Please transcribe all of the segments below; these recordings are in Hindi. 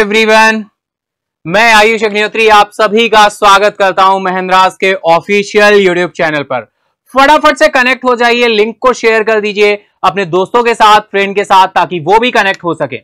एवरीवन मैं आयुष अग्निहोत्री आप सभी का स्वागत करता हूं महिंद्रास के ऑफिशियल यूट्यूब चैनल पर फटाफट से कनेक्ट हो जाइए लिंक को शेयर कर दीजिए अपने दोस्तों के साथ फ्रेंड के साथ ताकि वो भी कनेक्ट हो सके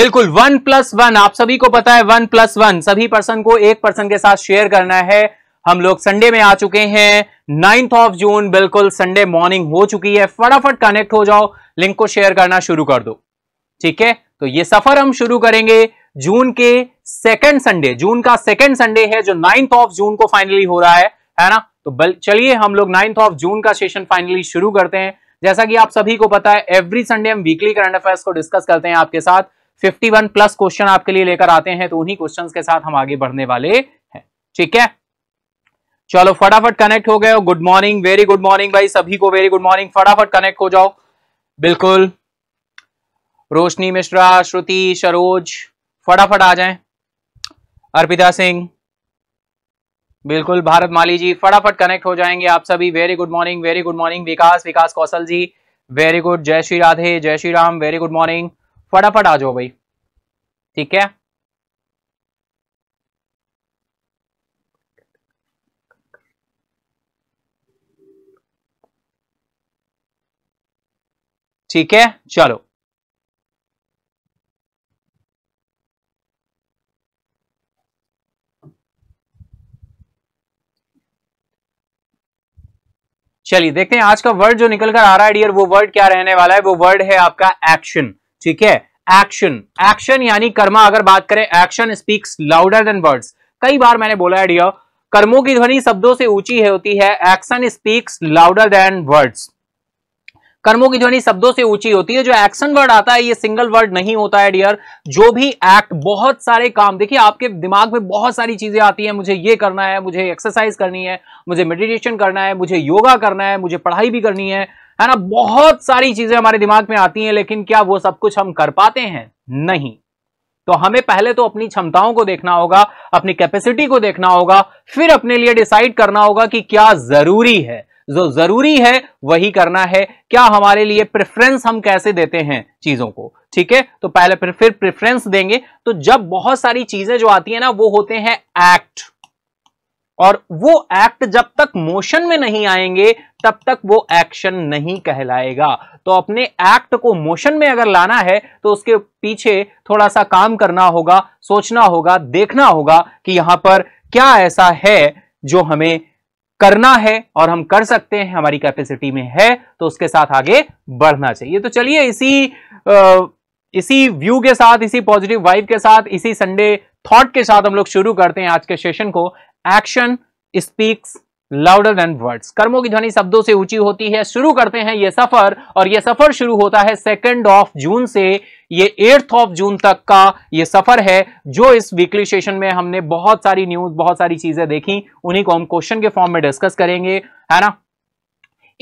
बिल्कुल वन प्लस वन आप सभी को पता है वन प्लस वन सभी पर्सन को एक पर्सन के साथ शेयर करना है हम लोग संडे में आ चुके हैं नाइन्थ ऑफ जून बिल्कुल संडे मॉर्निंग हो चुकी है फटाफट कनेक्ट हो जाओ लिंक को शेयर करना शुरू कर दो ठीक है तो ये सफर हम शुरू करेंगे जून के सेकेंड संडे जून का सेकेंड संडे है जो नाइन्थ ऑफ जून को फाइनली हो रहा है है ना तो चलिए हम लोग नाइन्थ ऑफ जून का सेशन फाइनली शुरू करते हैं जैसा कि आप सभी को पता है एवरी संडे हम वीकली करंट अफेयर्स को डिस्कस करते हैं आपके साथ 51 प्लस क्वेश्चन आपके लिए लेकर आते हैं तो उन्हीं क्वेश्चंस के साथ हम आगे बढ़ने वाले हैं ठीक है चलो फटाफट कनेक्ट हो गए हो good morning very good morning भाई सभी को वेरी गुड मॉर्निंग फटाफट कनेक्ट हो जाओ बिल्कुल रोशनी मिश्रा श्रुति सरोज फटाफट आ जाए अर्पिता सिंह बिल्कुल भारत माली जी फटाफट कनेक्ट हो जाएंगे आप सभी very good morning very good morning Vikas Vikas Kaushal ji very good जय श्री राधे जय Shri Ram very good morning फटाफट आ जाओ भाई ठीक है ठीक है चलो चलिए देखते हैं आज का वर्ड जो निकल कर आ रहा है डियर वो वर्ड क्या रहने वाला है वो वर्ड है आपका एक्शन ठीक है एक्शन एक्शन यानी कर्मा अगर बात करें action speaks louder than words कई बार मैंने बोला है डियर कर्मों की ध्वनि शब्दों से ऊंची होती है action speaks louder than words कर्मों की ध्वनि शब्दों से ऊंची होती है जो एक्शन वर्ड आता है ये सिंगल वर्ड नहीं होता है डियर जो भी एक्ट बहुत सारे काम देखिए आपके दिमाग में बहुत सारी चीजें आती है मुझे ये करना है मुझे एक्सरसाइज करनी है मुझे मेडिटेशन करना है मुझे योगा करना है मुझे पढ़ाई भी करनी है है ना बहुत सारी चीजें हमारे दिमाग में आती हैं लेकिन क्या वो सब कुछ हम कर पाते हैं नहीं तो हमें पहले तो अपनी क्षमताओं को देखना होगा अपनी कैपेसिटी को देखना होगा फिर अपने लिए डिसाइड करना होगा कि क्या जरूरी है जो जरूरी है वही करना है क्या हमारे लिए प्रेफरेंस हम कैसे देते हैं चीजों को ठीक है तो पहले फिर प्रेफरेंस देंगे तो जब बहुत सारी चीजें जो आती है ना वो होते हैं एक्ट और वो एक्ट जब तक मोशन में नहीं आएंगे तब तक वो एक्शन नहीं कहलाएगा तो अपने एक्ट को मोशन में अगर लाना है तो उसके पीछे थोड़ा सा काम करना होगा सोचना होगा देखना होगा कि यहां पर क्या ऐसा है जो हमें करना है और हम कर सकते हैं हमारी कैपेसिटी में है तो उसके साथ आगे बढ़ना चाहिए तो चलिए इसी आ, इसी व्यू के साथ इसी पॉजिटिव वाइब के साथ इसी संडे थॉट के साथ हम लोग शुरू करते हैं आज के सेशन को action speaks louder than words कर्मों की ध्वनि शब्दों से ऊंची होती है शुरू करते हैं ये सफर और ये सफर शुरू होता है सेकेंड ऑफ जून से ये एट्थ ऑफ जून तक का ये सफर है जो इस वीकली सेशन में हमने बहुत सारी न्यूज बहुत सारी चीजें देखी उन्हीं को हम क्वेश्चन के फॉर्म में डिस्कस करेंगे है ना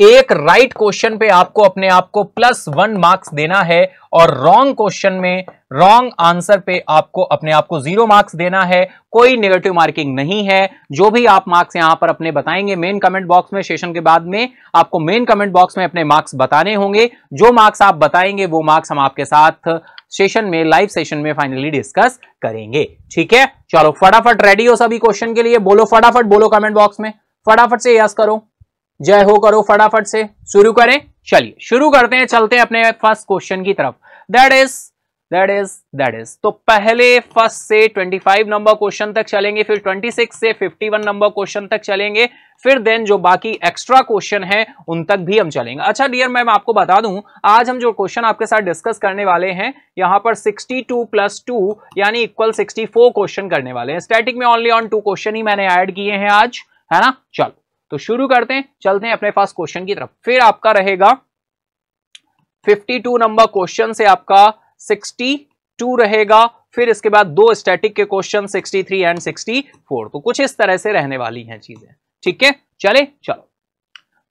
एक राइट right क्वेश्चन पे आपको अपने आप को प्लस वन मार्क्स देना है और रॉन्ग क्वेश्चन में रॉन्ग आंसर पे आपको अपने आप को जीरो मार्क्स देना है कोई नेगेटिव मार्किंग नहीं है जो भी आप मार्क्स यहां पर अपने बताएंगे मेन कमेंट बॉक्स में सेशन के बाद में आपको मेन कमेंट बॉक्स में अपने मार्क्स बताने होंगे जो मार्क्स आप बताएंगे वो मार्क्स हम आपके साथ सेशन में लाइव सेशन में फाइनली डिस्कस करेंगे ठीक है चलो फटाफट रेडी हो सभी क्वेश्चन के लिए बोलो फटाफट बोलो कमेंट बॉक्स में फटाफट से यस करो जय हो करो फटाफट से शुरू करें चलिए शुरू करते हैं चलते हैं अपने फर्स्ट क्वेश्चन की तरफ that is that is that is तो पहले फर्स्ट से 25 नंबर क्वेश्चन तक चलेंगे फिर 26 से 51 नंबर क्वेश्चन तक चलेंगे फिर देन जो बाकी एक्स्ट्रा क्वेश्चन है उन तक भी हम चलेंगे अच्छा डियर मैम आपको बता दूं आज हम जो क्वेश्चन आपके साथ डिस्कस करने वाले हैं यहां पर 62 प्लस टू यानी इक्वल 64 क्वेश्चन करने वाले हैं स्टैटिक में ओनली ऑन टू क्वेश्चन ही मैंने ऐड किए हैं आज है ना चलो तो शुरू करते हैं चलते हैं अपने पास क्वेश्चन की तरफ फिर आपका रहेगा 52 नंबर क्वेश्चन से आपका 62 रहेगा फिर इसके बाद दो स्टैटिक के क्वेश्चन 63 एंड 64 तो कुछ इस तरह से रहने वाली हैं चीजें ठीक है चले चलो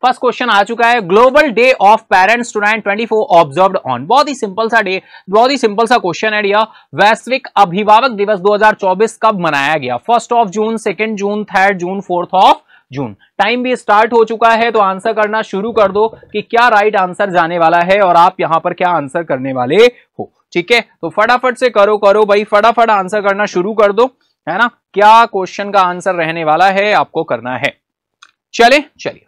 फर्स्ट क्वेश्चन आ चुका है global day of parents student twenty four observe on बहुत ही सिंपल सा डे बहुत ही सिंपल सा क्वेश्चन है यह वैश्विक अभिभावक दिवस 2024 कब मनाया गया first of June second June third June fourth of June time भी स्टार्ट हो चुका है तो आंसर करना शुरू कर दो कि क्या राइट आंसर जाने वाला है और आप यहां पर क्या आंसर करने वाले हो ठीक है तो फटाफट से करो करो भाई फटाफट आंसर करना शुरू कर दो है ना क्या क्वेश्चन का आंसर रहने वाला है आपको करना है चले चलिए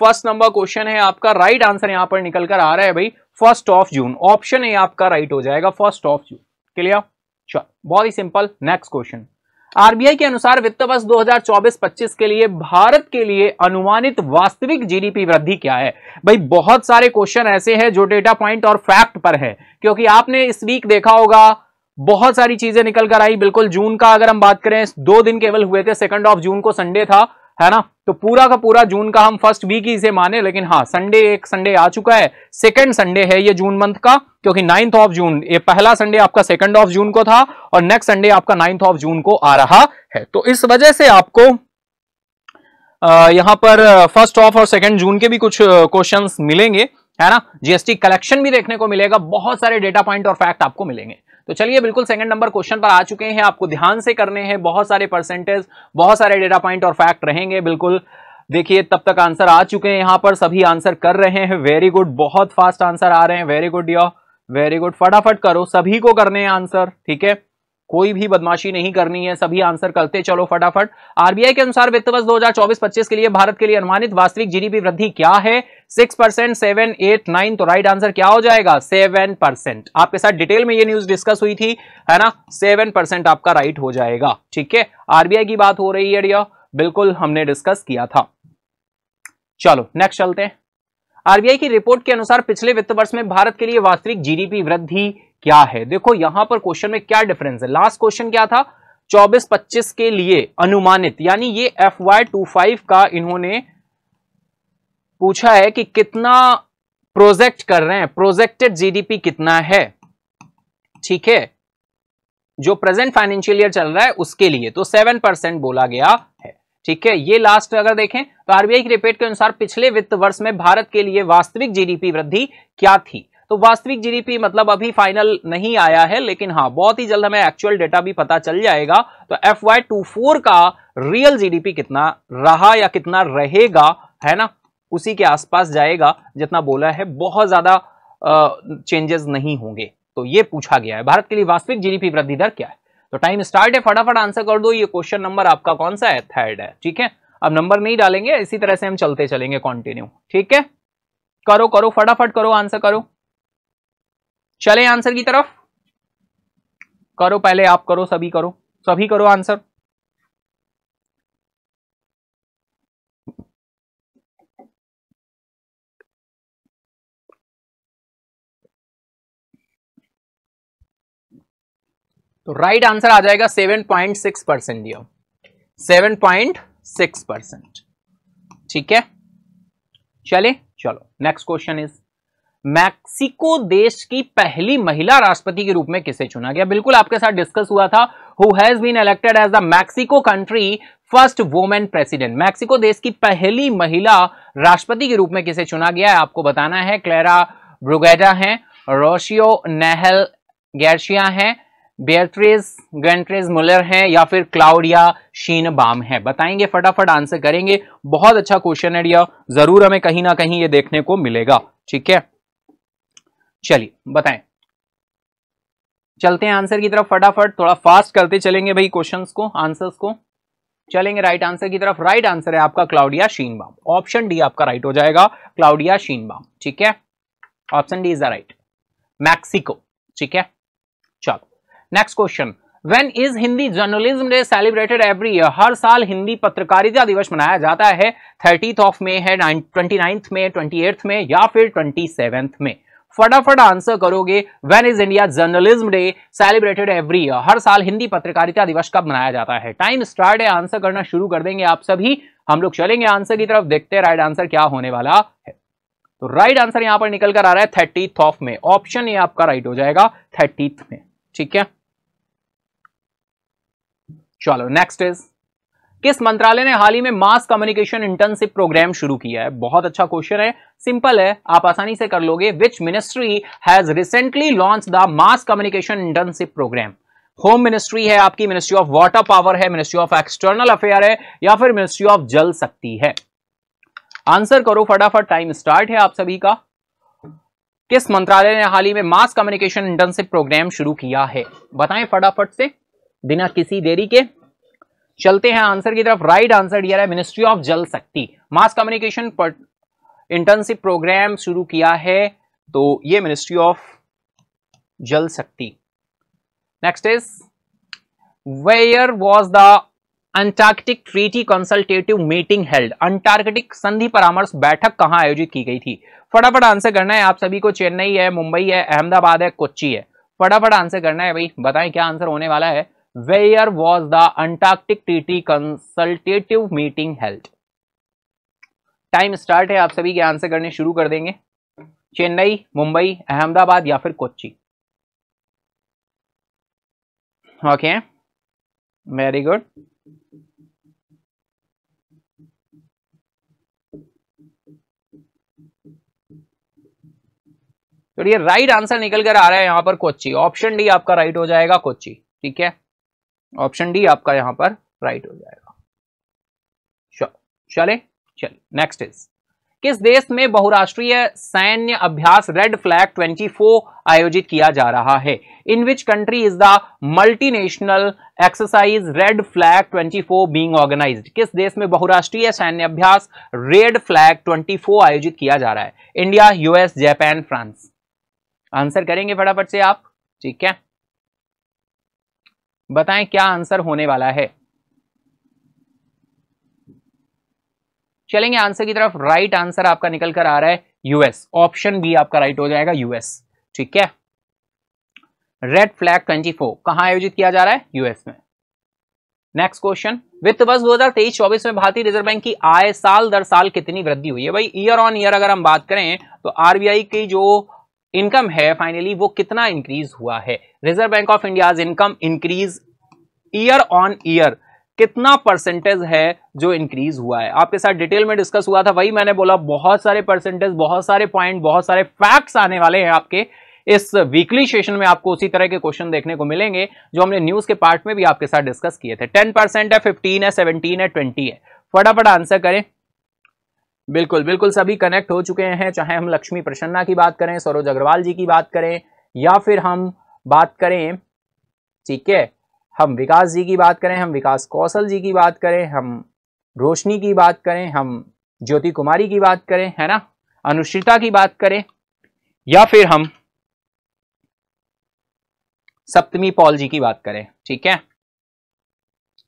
फर्स्ट नंबर क्वेश्चन है आपका राइट आंसर यहां पर निकलकर आ रहा है भाई first of June option A आपका राइट हो जाएगा फर्स्ट ऑफ जून क्लियर चल बहुत ही सिंपल नेक्स्ट क्वेश्चन आरबीआई के अनुसार वित्त वर्ष 2024-25 के लिए भारत के लिए अनुमानित वास्तविक जीडीपी वृद्धि क्या है भाई बहुत सारे क्वेश्चन ऐसे हैं जो डेटा पॉइंट और फैक्ट पर है क्योंकि आपने इस वीक देखा होगा बहुत सारी चीजें निकल कर आई बिल्कुल जून का अगर हम बात करें दो दिन केवल हुए थे सेकंड ऑफ जून को संडे था है ना तो पूरा का पूरा जून का हम फर्स्ट वीक ही इसे माने लेकिन हाँ संडे एक संडे आ चुका है सेकंड संडे है ये जून मंथ का क्योंकि नाइन्थ ऑफ जून ये पहला संडे आपका सेकंड ऑफ जून को था और नेक्स्ट संडे आपका नाइन्थ ऑफ जून को आ रहा है तो इस वजह से आपको यहां पर फर्स्ट ऑफ और सेकंड जून के भी कुछ क्वेश्चंस मिलेंगे है ना जीएसटी कलेक्शन भी देखने को मिलेगा बहुत सारे डेटा पॉइंट और फैक्ट आपको मिलेंगे तो चलिए बिल्कुल सेकंड नंबर क्वेश्चन पर आ चुके हैं आपको ध्यान से करने हैं बहुत सारे परसेंटेज बहुत सारे डेटा पॉइंट और फैक्ट रहेंगे बिल्कुल देखिए तब तक आंसर आ चुके हैं यहां पर सभी आंसर कर रहे हैं वेरी गुड बहुत फास्ट आंसर आ रहे हैं very good yo very good फटाफट करो सभी को करने हैं आंसर ठीक है कोई भी बदमाशी नहीं करनी है सभी आंसर करते चलो फटाफट आरबीआई के अनुसार वित्त वर्ष दो हजार के लिए भारत के लिए अनुमानित वास्तविक जीडीपी वृद्धि क्या है six percent seven eight nine तो राइट आंसर क्या हो जाएगा सेवन परसेंट आपके साथ डिटेल में ये न्यूज डिस्कस हुई थी है ना सेवन परसेंट आपका राइट हो जाएगा ठीक है आरबीआई की बात हो रही है डियर बिल्कुल हमने डिस्कस किया था चलो नेक्स्ट चलते हैं आरबीआई की रिपोर्ट के अनुसार पिछले वित्त वर्ष में भारत के लिए वास्तविक जीडीपी वृद्धि क्या है देखो यहां पर क्वेश्चन में क्या डिफरेंस है लास्ट क्वेश्चन क्या था 24-25 के लिए अनुमानित यानी ये एफ वाई टू फाइव का इन्होंने पूछा है कि कितना प्रोजेक्ट कर रहे हैं प्रोजेक्टेड जीडीपी कितना है ठीक है जो प्रेजेंट फाइनेंशियल ईयर चल रहा है उसके लिए तो सेवन परसेंट बोला गया है ठीक है ये लास्ट अगर देखें तो आरबीआई की रिपोर्ट के अनुसार पिछले वित्त वर्ष में भारत के लिए वास्तविक जीडीपी वृद्धि क्या थी तो वास्तविक जीडीपी मतलब अभी फाइनल नहीं आया है लेकिन हाँ बहुत ही जल्द हमें एक्चुअल डेटा भी पता चल जाएगा तो एफ वाई टू फोर का रियल जीडीपी कितना रहा या कितना रहेगा है ना उसी के आसपास जाएगा जितना बोला है बहुत ज्यादा चेंजेस नहीं होंगे तो ये पूछा गया है भारत के लिए वास्तविक जीडीपी वृद्धि दर क्या है तो टाइम स्टार्ट है फटाफट आंसर कर दो ये क्वेश्चन नंबर आपका कौन सा है थर्ड है ठीक है अब नंबर नहीं डालेंगे इसी तरह से हम चलते चलेंगे कंटिन्यू ठीक है करो करो फटाफट करो आंसर करो चले आंसर की तरफ करो पहले आप करो सभी करो सभी करो आंसर तो राइट right आंसर आ जाएगा सेवन पॉइंट सिक्स परसेंट दिया सेवन पॉइंट सिक्स परसेंट ठीक है चले चलो नेक्स्ट क्वेश्चन इज मैक्सिको देश की पहली महिला राष्ट्रपति के रूप में किसे चुना गया बिल्कुल आपके साथ डिस्कस हुआ था who has been elected as the Mexico country first women president Mexico देश की पहली महिला राष्ट्रपति के रूप में किसे चुना गया है आपको बताना है क्लेरा ब्रुगेडा है रोशियो नेहल गैरशिया है बेयट्रेस गेंट्रेज मुलर हैं या फिर क्लाउडिया शीन बाम है बताएंगे फटाफट आंसर करेंगे बहुत अच्छा क्वेश्चन है जरूर हमें कहीं ना कहीं ये देखने को मिलेगा ठीक है चलिए बताएं चलते हैं आंसर की तरफ फटाफट थोड़ा फास्ट करते चलेंगे भाई क्वेश्चंस को आंसर्स को चलेंगे राइट आंसर की तरफ राइट आंसर है आपका क्लाउडिया शीनबाम ऑप्शन डी आपका राइट हो जाएगा क्लाउडिया शीनबाम ठीक है option D is the right Mexico ठीक है चलो next question when is Hindi journalism day celebrated every year हर साल हिंदी पत्रकारिता दिवस मनाया जाता है थर्टीथ ऑफ मे है ट्वेंटी नाइन्थ में ट्वेंटी एट्थ में या फिर ट्वेंटी सेवेंथ में फटाफट आंसर करोगे when is India journalism day celebrated every year हर साल हिंदी पत्रकारिता दिवस कब मनाया जाता है टाइम स्टार्ट है आंसर करना शुरू कर देंगे आप सभी हम लोग चलेंगे आंसर की तरफ देखते हैं राइट आंसर क्या होने वाला है तो राइट आंसर यहां पर निकल कर आ रहा है थर्टी ऑफ में ऑप्शन ये आपका राइट हो जाएगा थर्टीथ में ठीक है चलो नेक्स्ट इज किस मंत्रालय ने हाल ही में मास कम्युनिकेशन इंटर्नशिप प्रोग्राम शुरू किया है बहुत अच्छा क्वेश्चन है सिंपल है आप आसानी से कर लोगे which ministry has recently launch the mass communication internship programme home ministry है आपकी मिनिस्ट्री ऑफ वाटर पावर है मिनिस्ट्री ऑफ एक्सटर्नल अफेयर है या फिर मिनिस्ट्री ऑफ जल शक्ति है आंसर करो फटाफट टाइम स्टार्ट है आप सभी का किस मंत्रालय ने हाल ही में मास कम्युनिकेशन इंटर्नशिप प्रोग्राम शुरू किया है बताएं फटाफट से बिना किसी देरी के चलते हैं आंसर की तरफ राइट आंसर दिया है ministry of Jal Shakti mass communication पर इंटर्नशिप प्रोग्राम शुरू किया है तो ये ministry of Jal Shakti next is where was the Antarctic treaty consultative meeting held Antarctic संधि परामर्श बैठक कहां आयोजित की गई थी फटाफट आंसर करना है आप सभी को चेन्नई है मुंबई है अहमदाबाद है कोच्ची है फटाफट आंसर करना है भाई बताएं क्या आंसर होने वाला है where was the Antarctic treaty consultative meeting held time start है आप सभी के आंसर करने शुरू कर देंगे चेन्नई मुंबई अहमदाबाद या फिर कोच्चि ओके वेरी गुड चलिए राइट आंसर निकल कर आ रहा है यहां पर कोच्चि ऑप्शन डी आपका राइट हो जाएगा कोच्चि ठीक है ऑप्शन डी आपका यहां पर राइट हो जाएगा चले चल नेक्स्ट इज किस देश में बहुराष्ट्रीय सैन्य अभ्यास रेड फ्लैग 24 आयोजित किया जा रहा है in which country is the multinational exercise Red Flag 24 being organised किस देश में बहुराष्ट्रीय सैन्य अभ्यास रेड फ्लैग 24 आयोजित किया जा रहा है India US Japan France answer करेंगे फटाफट से आप ठीक है बताएं क्या आंसर होने वाला है चलेंगे आंसर की तरफ राइट आंसर आपका निकल कर आ रहा है यूएस ऑप्शन बी आपका राइट हो जाएगा यूएस ठीक है रेड फ्लैग ट्वेंटी फोर कहां आयोजित किया जा रहा है यूएस में नेक्स्ट क्वेश्चन वित्त वर्ष 2023 चौबीस में भारतीय रिजर्व बैंक की आय साल दर साल कितनी वृद्धि हुई है भाई ईयर ऑन ईयर अगर हम बात करें तो आरबीआई की जो इनकम है फाइनली वो कितना इंक्रीज हुआ है Reserve Bank of India income increase year on year कितना परसेंटेज है जो इंक्रीज हुआ है आपके साथ डिटेल में डिस्कस हुआ था वही मैंने बोला बहुत सारे परसेंटेज बहुत सारे पॉइंट बहुत सारे फैक्ट्स आने वाले हैं आपके इस वीकली सेशन में आपको उसी तरह के क्वेश्चन देखने को मिलेंगे जो हमने न्यूज के पार्ट में भी आपके साथ डिस्कस किए थे टेन परसेंट है फिफ्टीन है सेवनटीन है ट्वेंटी है फटाफट आंसर करें बिल्कुल बिल्कुल सभी कनेक्ट हो चुके हैं चाहे हम लक्ष्मी प्रसन्ना की बात करें सरोज अग्रवाल जी की बात करें या फिर हम बात करें ठीक है हम विकास जी की बात करें हम विकास कौशल जी की बात करें हम रोशनी की बात करें हम ज्योति कुमारी की बात करें है ना अनुश्रिता की बात करें या फिर हम सप्तमी पॉल जी की बात करें ठीक है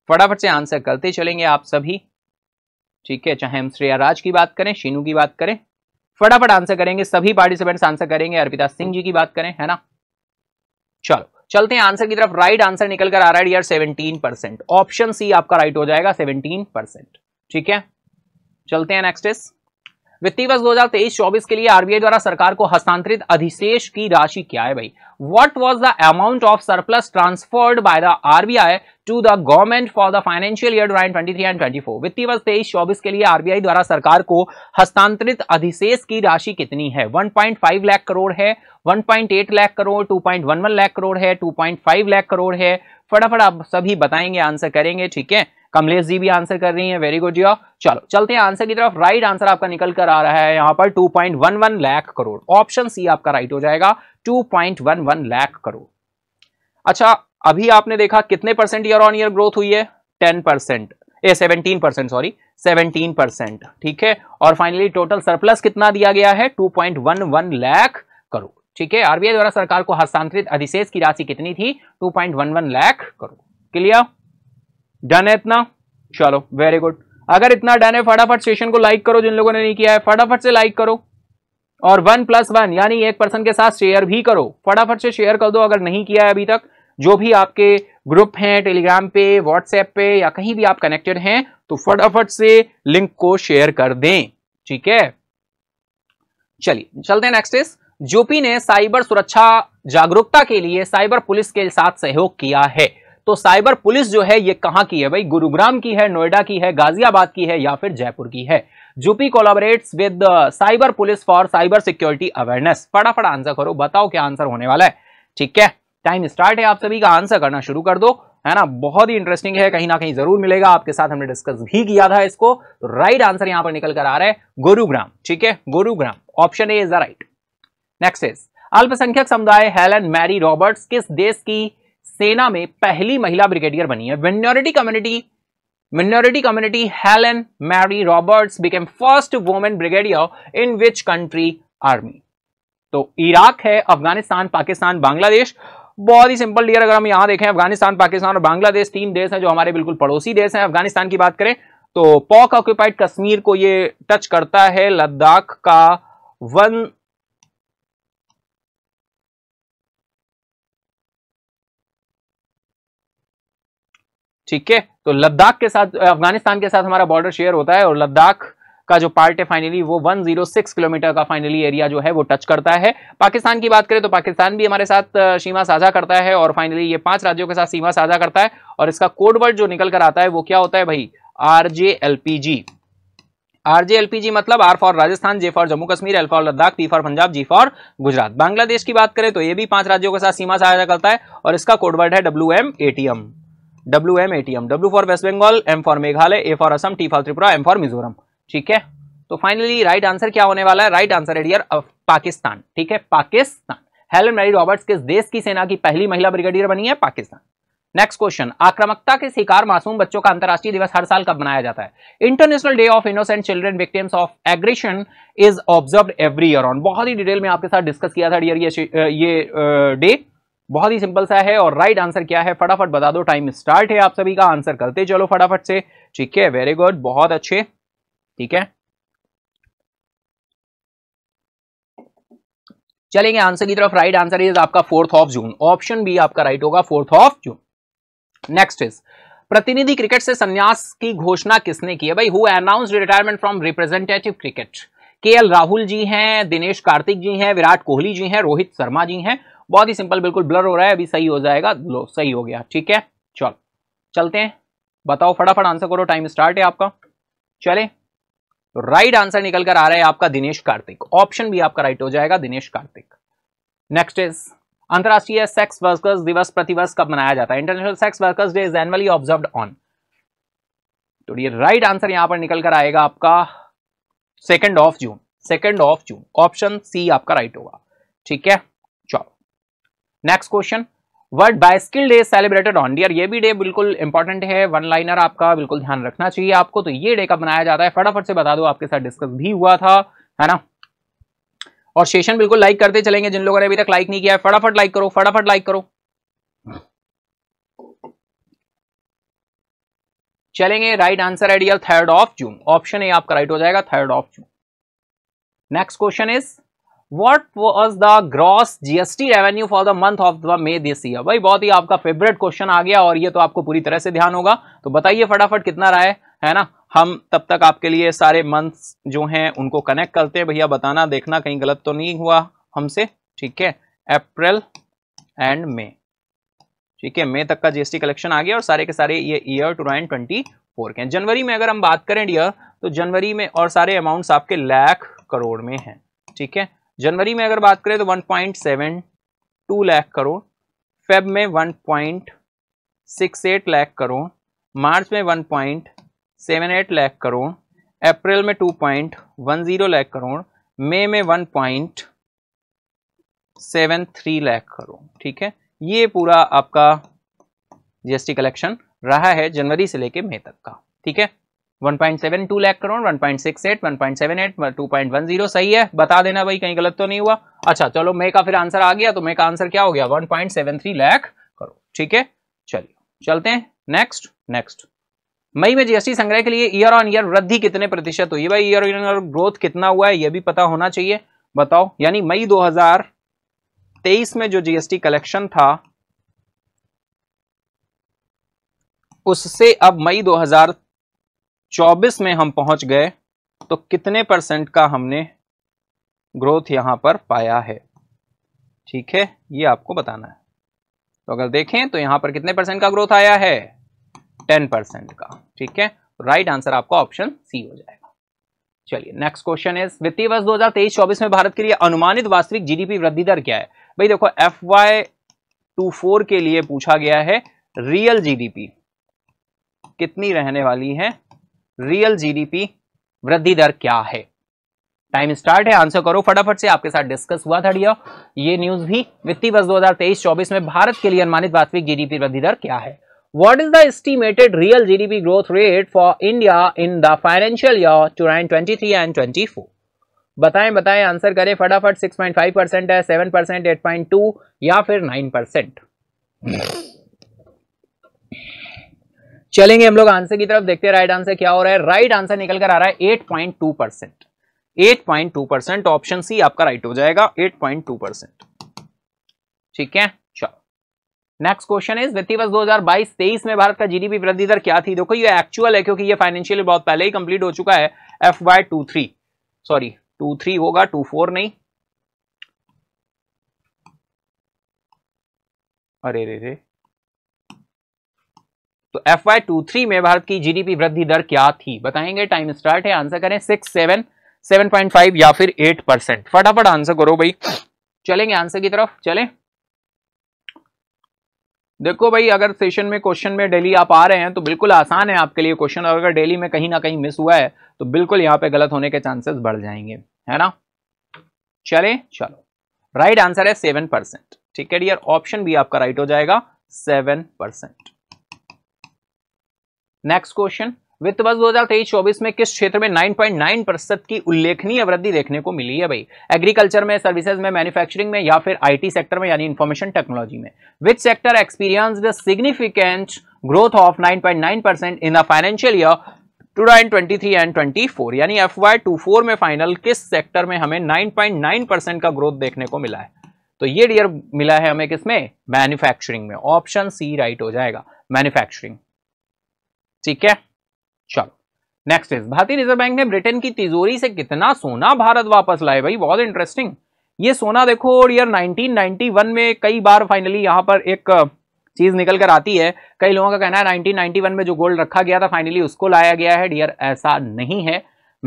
फटाफट से आंसर करते चलेंगे आप सभी ठीक है चाहे हम श्रेया राज की बात करें शीनू की बात करें फटाफट आंसर करेंगे सभी पार्टिसिपेंट्स आंसर करेंगे अर्पिता सिंह जी की बात करें है ना चलो चलते हैं आंसर की तरफ राइट आंसर निकल कर आ रहा है यार सेवनटीन परसेंट ऑप्शन सी आपका राइट हो जाएगा सेवनटीन परसेंट ठीक है चलते हैं नेक्स्ट इस वित्तीय वर्ष 2023-24 के लिए आरबीआई द्वारा सरकार को हस्तांतरित अधिशेष की राशि क्या है भाई what was the amount of surplus transferred by the RBI to the government for the financial year twenty three and twenty four वित्तीय वर्ष तेईस चौबीस के लिए आरबीआई द्वारा सरकार को हस्तांतरित अधिशेष की राशि कितनी है one point five lakh crore है one point eight lakh crore two point one one lakh crore है two point five lakh crore है फटाफट आप सभी बताएंगे आंसर करेंगे ठीक है कमलेश जी भी आंसर कर रही है वेरी गुड जी चलो चलते हैं आंसर की तरफ राइट आंसर आपका निकल कर आ रहा है यहाँ पर 2.11 लाख करोड़ ऑप्शन सी आपका राइट हो जाएगा 2.11 लाख करोड़ अच्छा अभी आपने देखा कितने percent year on year growth हुई है ten percent uh seventeen percent sorry seventeen percent ठीक है और फाइनली टोटल सरप्लस कितना दिया गया है two point one one lakh crore ठीक है आरबीआई द्वारा सरकार को हस्तांतरित अधिशेष की राशि कितनी थी two point one one lakh crore clear done है इतना चलो वेरी गुड अगर इतना डन है फटाफट सेशन को लाइक करो जिन लोगों ने नहीं किया है फटाफट से लाइक करो और वन प्लस वन यानी एक पर्सन के साथ शेयर भी करो फटाफट से शेयर कर दो अगर नहीं किया है अभी तक जो भी आपके ग्रुप हैं टेलीग्राम पे व्हाट्सएप पे या कहीं भी आप कनेक्टेड हैं तो फटाफट से लिंक को शेयर कर दें ठीक है चलिए चलते हैं नेक्स्ट इस जोपी ने साइबर सुरक्षा जागरूकता के लिए साइबर पुलिस के साथ सहयोग किया है तो साइबर पुलिस जो है ये कहां की है भाई गुरुग्राम की है नोएडा की है गाजियाबाद की है या फिर जयपुर की है जूपी collaborates with cyber police for cyber security awareness फटाफट आंसर करो बताओ क्या आंसर होने वाला है ठीक है टाइम स्टार्ट है आप सभी का आंसर करना शुरू कर दो है ना बहुत ही इंटरेस्टिंग है कहीं ना कहीं जरूर मिलेगा आपके साथ हमने डिस्कस भी किया था इसको तो राइट आंसर यहां पर निकल कर आ रहा है गुरुग्राम ठीक है Gurugram option A is the right next is अल्पसंख्यक समुदाय हेलन मैरी रॉबर्ट्स किस देश की सेना में पहली महिला ब्रिगेडियर बनी है minority community minority community Helen Mary Roberts became first woman brigadier in which country army तो इराक है अफगानिस्तान पाकिस्तान बांग्लादेश बहुत ही सिंपल डियर अगर हम यहां देखें अफगानिस्तान पाकिस्तान और बांग्लादेश तीन देश हैं जो हमारे बिल्कुल पड़ोसी देश हैं अफगानिस्तान की बात करें तो पॉक ऑक्यूपाइड कश्मीर को ये टच करता है लद्दाख का वन ठीक है तो लद्दाख के साथ अफगानिस्तान के साथ हमारा बॉर्डर शेयर होता है और लद्दाख का जो पार्ट है फाइनली वो 106 किलोमीटर का फाइनली एरिया जो है वो टच करता है पाकिस्तान की बात करें तो पाकिस्तान भी हमारे साथ सीमा साझा करता है और फाइनली ये पांच राज्यों के साथ सीमा साझा करता है और इसका कोडवर्ड जो निकल कर आता है वो क्या होता है भाई R R J J L P G P G मतलब R for Rajasthan J for Jammu Kashmir L for Ladakh P for Punjab G for Gujarat Bangladesh की बात करें तो ये भी पांच राज्यों के साथ सीमा साझा करता है और इसका कोडवर्ड है W M A T M W M A T M W for waste Bengal M for Meghalaya A for Assam T for Tripura M for Mizoram ठीक है तो फाइनली राइट आंसर क्या होने वाला है राइट आंसर है डियर पाकिस्तान ठीक है पाकिस्तान हेलन मैरी रॉबर्ट्स किस देश की सेना की पहली महिला ब्रिगेडियर बनी है पाकिस्तान नेक्स्ट क्वेश्चन आक्रामकता के शिकार मासूम बच्चों का अंतरराष्ट्रीय दिवस हर साल कब मनाया जाता है international day of innocent children Victims of Aggression is observe every year on बहुत ही डिटेल में आपके साथ डिस्कस किया था डियर ये डे बहुत ही सिंपल सा है और राइट आंसर क्या है फटाफट बता दो टाइम स्टार्ट है आप सभी का आंसर करते चलो फटाफट से ठीक है वेरी गुड बहुत अच्छे ठीक है चलेंगे आंसर की तरफ राइट आंसर इज आपका fourth of June option B आपका राइट होगा fourth of June next is प्रतिनिधि क्रिकेट से संन्यास की घोषणा किसने की है भाई who announce retirement from representative cricket के एल राहुल जी हैं दिनेश कार्तिक जी हैं विराट कोहली जी हैं रोहित शर्मा जी हैं बहुत ही सिंपल बिल्कुल ब्लर हो रहा है अभी सही हो जाएगा लो सही हो गया ठीक है चल चलते हैं बताओ फटाफट आंसर करो टाइम स्टार्ट है आपका चले तो राइट आंसर निकल कर आ रहा है आपका दिनेश कार्तिक ऑप्शन भी आपका राइट हो जाएगा दिनेश कार्तिक नेक्स्ट इज अंतर्राष्ट्रीय सेक्स वर्कर्स दिवस प्रतिवर्ष कब मनाया जाता है International Sex Workers Day is annually observe on तो ये राइट आंसर यहां पर निकल कर आएगा आपका second of June second of June option C आपका राइट होगा ठीक है next question world bicycle day celebrated on dear ये भी डे बिल्कुल इंपॉर्टेंट है वन लाइनर आपका बिल्कुल ध्यान रखना चाहिए आपको तो ये डे कब मनाया जाता है फटाफट से बता दो आपके साथ डिस्कस भी हुआ था है ना और सेशन बिल्कुल लाइक करते चलेंगे जिन लोगों ने अभी तक लाइक नहीं किया है फटाफट लाइक करो फटाफट लाइक करो चलेंगे right answer ideal third of June option A आपका राइट हो जाएगा third of June next question is what was the gross GST revenue for the month of the May this year भाई बहुत ही आपका फेवरेट क्वेश्चन आ गया और ये तो आपको पूरी तरह से ध्यान होगा तो बताइए फटाफट कितना रहा है है ना हम तब तक आपके लिए सारे मंथ्स जो हैं उनको कनेक्ट करते हैं भैया बताना देखना कहीं गलत तो नहीं हुआ हमसे ठीक है अप्रैल एंड मे ठीक है मई तक का जीएसटी कलेक्शन आ गया और सारे के सारे ये year two nine twenty four के जनवरी में अगर हम बात करें डियर तो जनवरी में और सारे अमाउंट्स आपके लाख करोड़ में हैं ठीक है जनवरी में अगर बात करें तो 1.72 लाख करोड़ फेब में 1.68 लाख करोड़ मार्च में 1.78 लाख करोड़ अप्रैल में 2.10 लाख करोड़ मई में 1.73 लाख करोड़ ठीक है ये पूरा आपका जीएसटी कलेक्शन रहा है जनवरी से लेके मई तक का ठीक है 1.72 लाख करोड़ 1.68 1.78 2.10 सही है बता देना भाई कहीं गलत तो नहीं हुआ अच्छा चलो मे का फिर आंसर आ गया तो मे का आंसर क्या हो गया 1.73 लाख करोड़ ठीक है चलिए चलते हैं नेक्स्ट नेक्स्ट मई में जीएसटी संग्रह के लिए ईयर ऑन ईयर वृद्धि कितने प्रतिशत हुई भाई ईयर ऑन ईयर ग्रोथ कितना हुआ है यह भी पता होना चाहिए बताओ यानी मई दो में जो जीएसटी कलेक्शन था उससे अब मई चौबीस में हम पहुंच गए तो कितने परसेंट का हमने ग्रोथ यहां पर पाया है ठीक है ये आपको बताना है तो अगर देखें तो यहां पर कितने परसेंट का ग्रोथ आया है टेन परसेंट का ठीक है राइट आंसर आपका ऑप्शन सी हो जाएगा चलिए नेक्स्ट क्वेश्चन इज वित्तीय वर्ष 2023-24 में भारत के लिए अनुमानित वास्तविक जीडीपी वृद्धि दर क्या है भाई देखो एफ वाई टू फोर के लिए पूछा गया है रियल जीडीपी कितनी रहने वाली है रियल जीडीपी वृद्धि दर क्या है टाइम स्टार्ट है आंसर करो फटाफट से आपके साथ डिस्कस हुआ था डियर ये न्यूज भी वित्तीय वर्ष 2023-24 में भारत के लिए अनुमानित वास्तविक जीडीपी वृद्धि दर क्या है what is the estimated real GDP growth rate for India in the financial year two and twenty बताएं बताएं आंसर करें फटाफट 6.5 परसेंट है 7 परसेंट एट या फिर 9 परसेंट चलेंगे हम लोग आंसर की तरफ देखते हैं राइट आंसर क्या हो रहा है राइट आंसर निकल कर आ रहा है eight point two percent eight point two percent option C आपका राइट हो जाएगा एट पॉइंट टू परसेंट ठीक है नेक्स्ट क्वेश्चन इज वित्तीय वर्ष 2022-23 में भारत का जीडीपी वृद्धि दर क्या थी देखो ये एक्चुअल है क्योंकि ये फाइनेंशियल बहुत पहले ही कंप्लीट हो चुका है F Y two three sorry two three होगा टू फोर नहीं अरे रे रे तो एफ वाई टू थ्री में भारत की जीडीपी वृद्धि दर क्या थी बताएंगे टाइम स्टार्ट है आंसर करें six seven seven point five या फिर एट परसेंट फटाफट आंसर करो भाई चलेंगे आंसर की तरफ चले देखो भाई अगर सेशन में क्वेश्चन में डेली आप आ रहे हैं तो बिल्कुल आसान है आपके लिए क्वेश्चन और अगर डेली में कहीं ना कहीं मिस हुआ है तो बिल्कुल यहां पे गलत होने के चांसेस बढ़ जाएंगे है ना चले चलो राइट आंसर है सेवन परसेंट ठीक है डियर ऑप्शन भी आपका राइट हो जाएगा सेवन परसेंट नेक्स्ट क्वेश्चन वित्त वर्ष दो 24 में किस क्षेत्र में 9.9 प्रतिशत की उल्लेखनीय वृद्धि देखने को मिली है भाई एग्रीकल्चर में सर्विसेज में मैन्युफैक्चरिंग में या फिर आईटी सेक्टर में यानी इन्फॉर्मेशन टेक्नोलॉजी में which sector experience the significant growth of 9.9 percent in the financial year two and twenty यानी एफ वाई में फाइनल किस सेक्टर में हमें नाइन परसेंट का ग्रोथ देखने को मिला है तो ये डियर मिला है हमें किसमें मैन्युफैक्चरिंग में ऑप्शन सी राइट हो जाएगा मैन्युफैक्चरिंग ठीक है चलो नेक्स्ट इज भारतीय रिजर्व बैंक ने ब्रिटेन की तिजोरी से कितना सोना भारत वापस लाए भाई बहुत इंटरेस्टिंग ये सोना देखो ईयर 1991 में कई बार फाइनली यहां पर एक चीज निकल कर आती है कई लोगों का कहना है 1991 में जो गोल्ड रखा गया था फाइनली उसको लाया गया है डियर ऐसा नहीं है